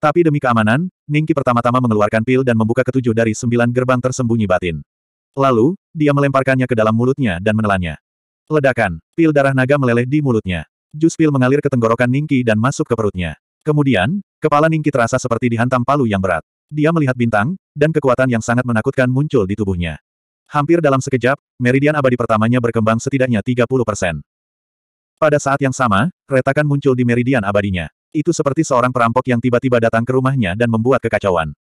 A: Tapi demi keamanan, Ningki pertama-tama mengeluarkan pil dan membuka ketujuh dari sembilan gerbang tersembunyi batin. Lalu, dia melemparkannya ke dalam mulutnya dan menelannya. Ledakan, pil darah naga meleleh di mulutnya. Jus pil mengalir ke tenggorokan Ningki dan masuk ke perutnya. Kemudian, kepala Ningki terasa seperti dihantam palu yang berat. Dia melihat bintang, dan kekuatan yang sangat menakutkan muncul di tubuhnya. Hampir dalam sekejap, meridian abadi pertamanya berkembang setidaknya 30 persen. Pada saat yang sama, retakan muncul di meridian abadinya. Itu seperti seorang perampok yang tiba-tiba datang ke rumahnya dan membuat kekacauan.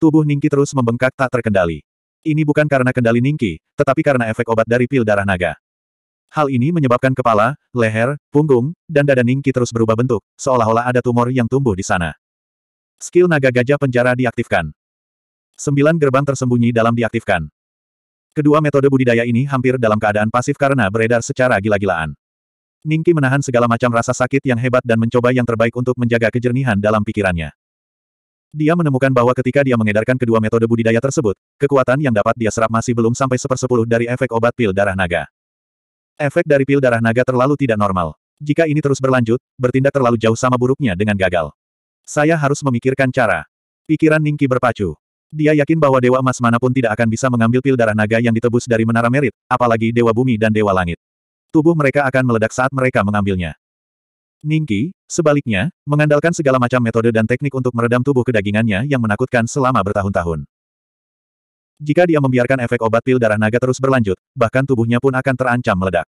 A: Tubuh Ningki terus membengkak tak terkendali. Ini bukan karena kendali Ningki, tetapi karena efek obat dari pil darah naga. Hal ini menyebabkan kepala, leher, punggung, dan dada Ningki terus berubah bentuk, seolah-olah ada tumor yang tumbuh di sana. Skill naga gajah penjara diaktifkan. Sembilan gerbang tersembunyi dalam diaktifkan. Kedua metode budidaya ini hampir dalam keadaan pasif karena beredar secara gila-gilaan. Ningki menahan segala macam rasa sakit yang hebat dan mencoba yang terbaik untuk menjaga kejernihan dalam pikirannya. Dia menemukan bahwa ketika dia mengedarkan kedua metode budidaya tersebut, kekuatan yang dapat dia serap masih belum sampai sepersepuluh dari efek obat pil darah naga. Efek dari pil darah naga terlalu tidak normal. Jika ini terus berlanjut, bertindak terlalu jauh sama buruknya dengan gagal. Saya harus memikirkan cara. Pikiran Ningki berpacu. Dia yakin bahwa Dewa Emas manapun tidak akan bisa mengambil pil darah naga yang ditebus dari Menara Merit, apalagi Dewa Bumi dan Dewa Langit. Tubuh mereka akan meledak saat mereka mengambilnya. Ningki, sebaliknya, mengandalkan segala macam metode dan teknik untuk meredam tubuh kedagingannya yang menakutkan selama bertahun-tahun. Jika dia membiarkan efek obat pil darah naga terus berlanjut, bahkan tubuhnya pun akan terancam meledak.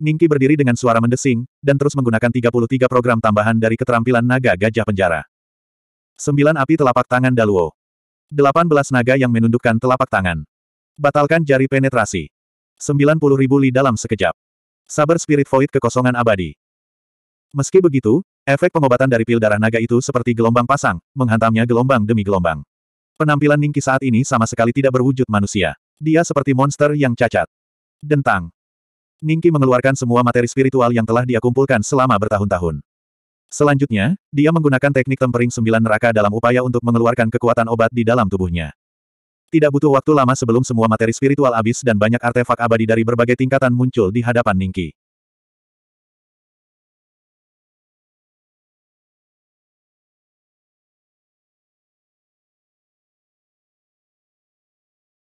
A: Ningki berdiri dengan suara mendesing, dan terus menggunakan 33 program tambahan dari keterampilan naga gajah penjara. Sembilan api telapak tangan Daluo. Delapan belas naga yang menundukkan telapak tangan. Batalkan jari penetrasi. Sembilan puluh ribu li dalam sekejap. Saber spirit void kekosongan abadi. Meski begitu, efek pengobatan dari pil darah naga itu seperti gelombang pasang, menghantamnya gelombang demi gelombang. Penampilan Ningki saat ini sama sekali tidak berwujud manusia. Dia seperti monster yang cacat. Dentang. Ningki mengeluarkan semua materi spiritual yang telah dia kumpulkan selama bertahun-tahun. Selanjutnya, dia menggunakan teknik tempering sembilan neraka dalam upaya untuk mengeluarkan kekuatan obat di dalam tubuhnya. Tidak butuh waktu lama sebelum semua materi spiritual habis dan banyak artefak abadi dari berbagai tingkatan muncul di hadapan Ningki.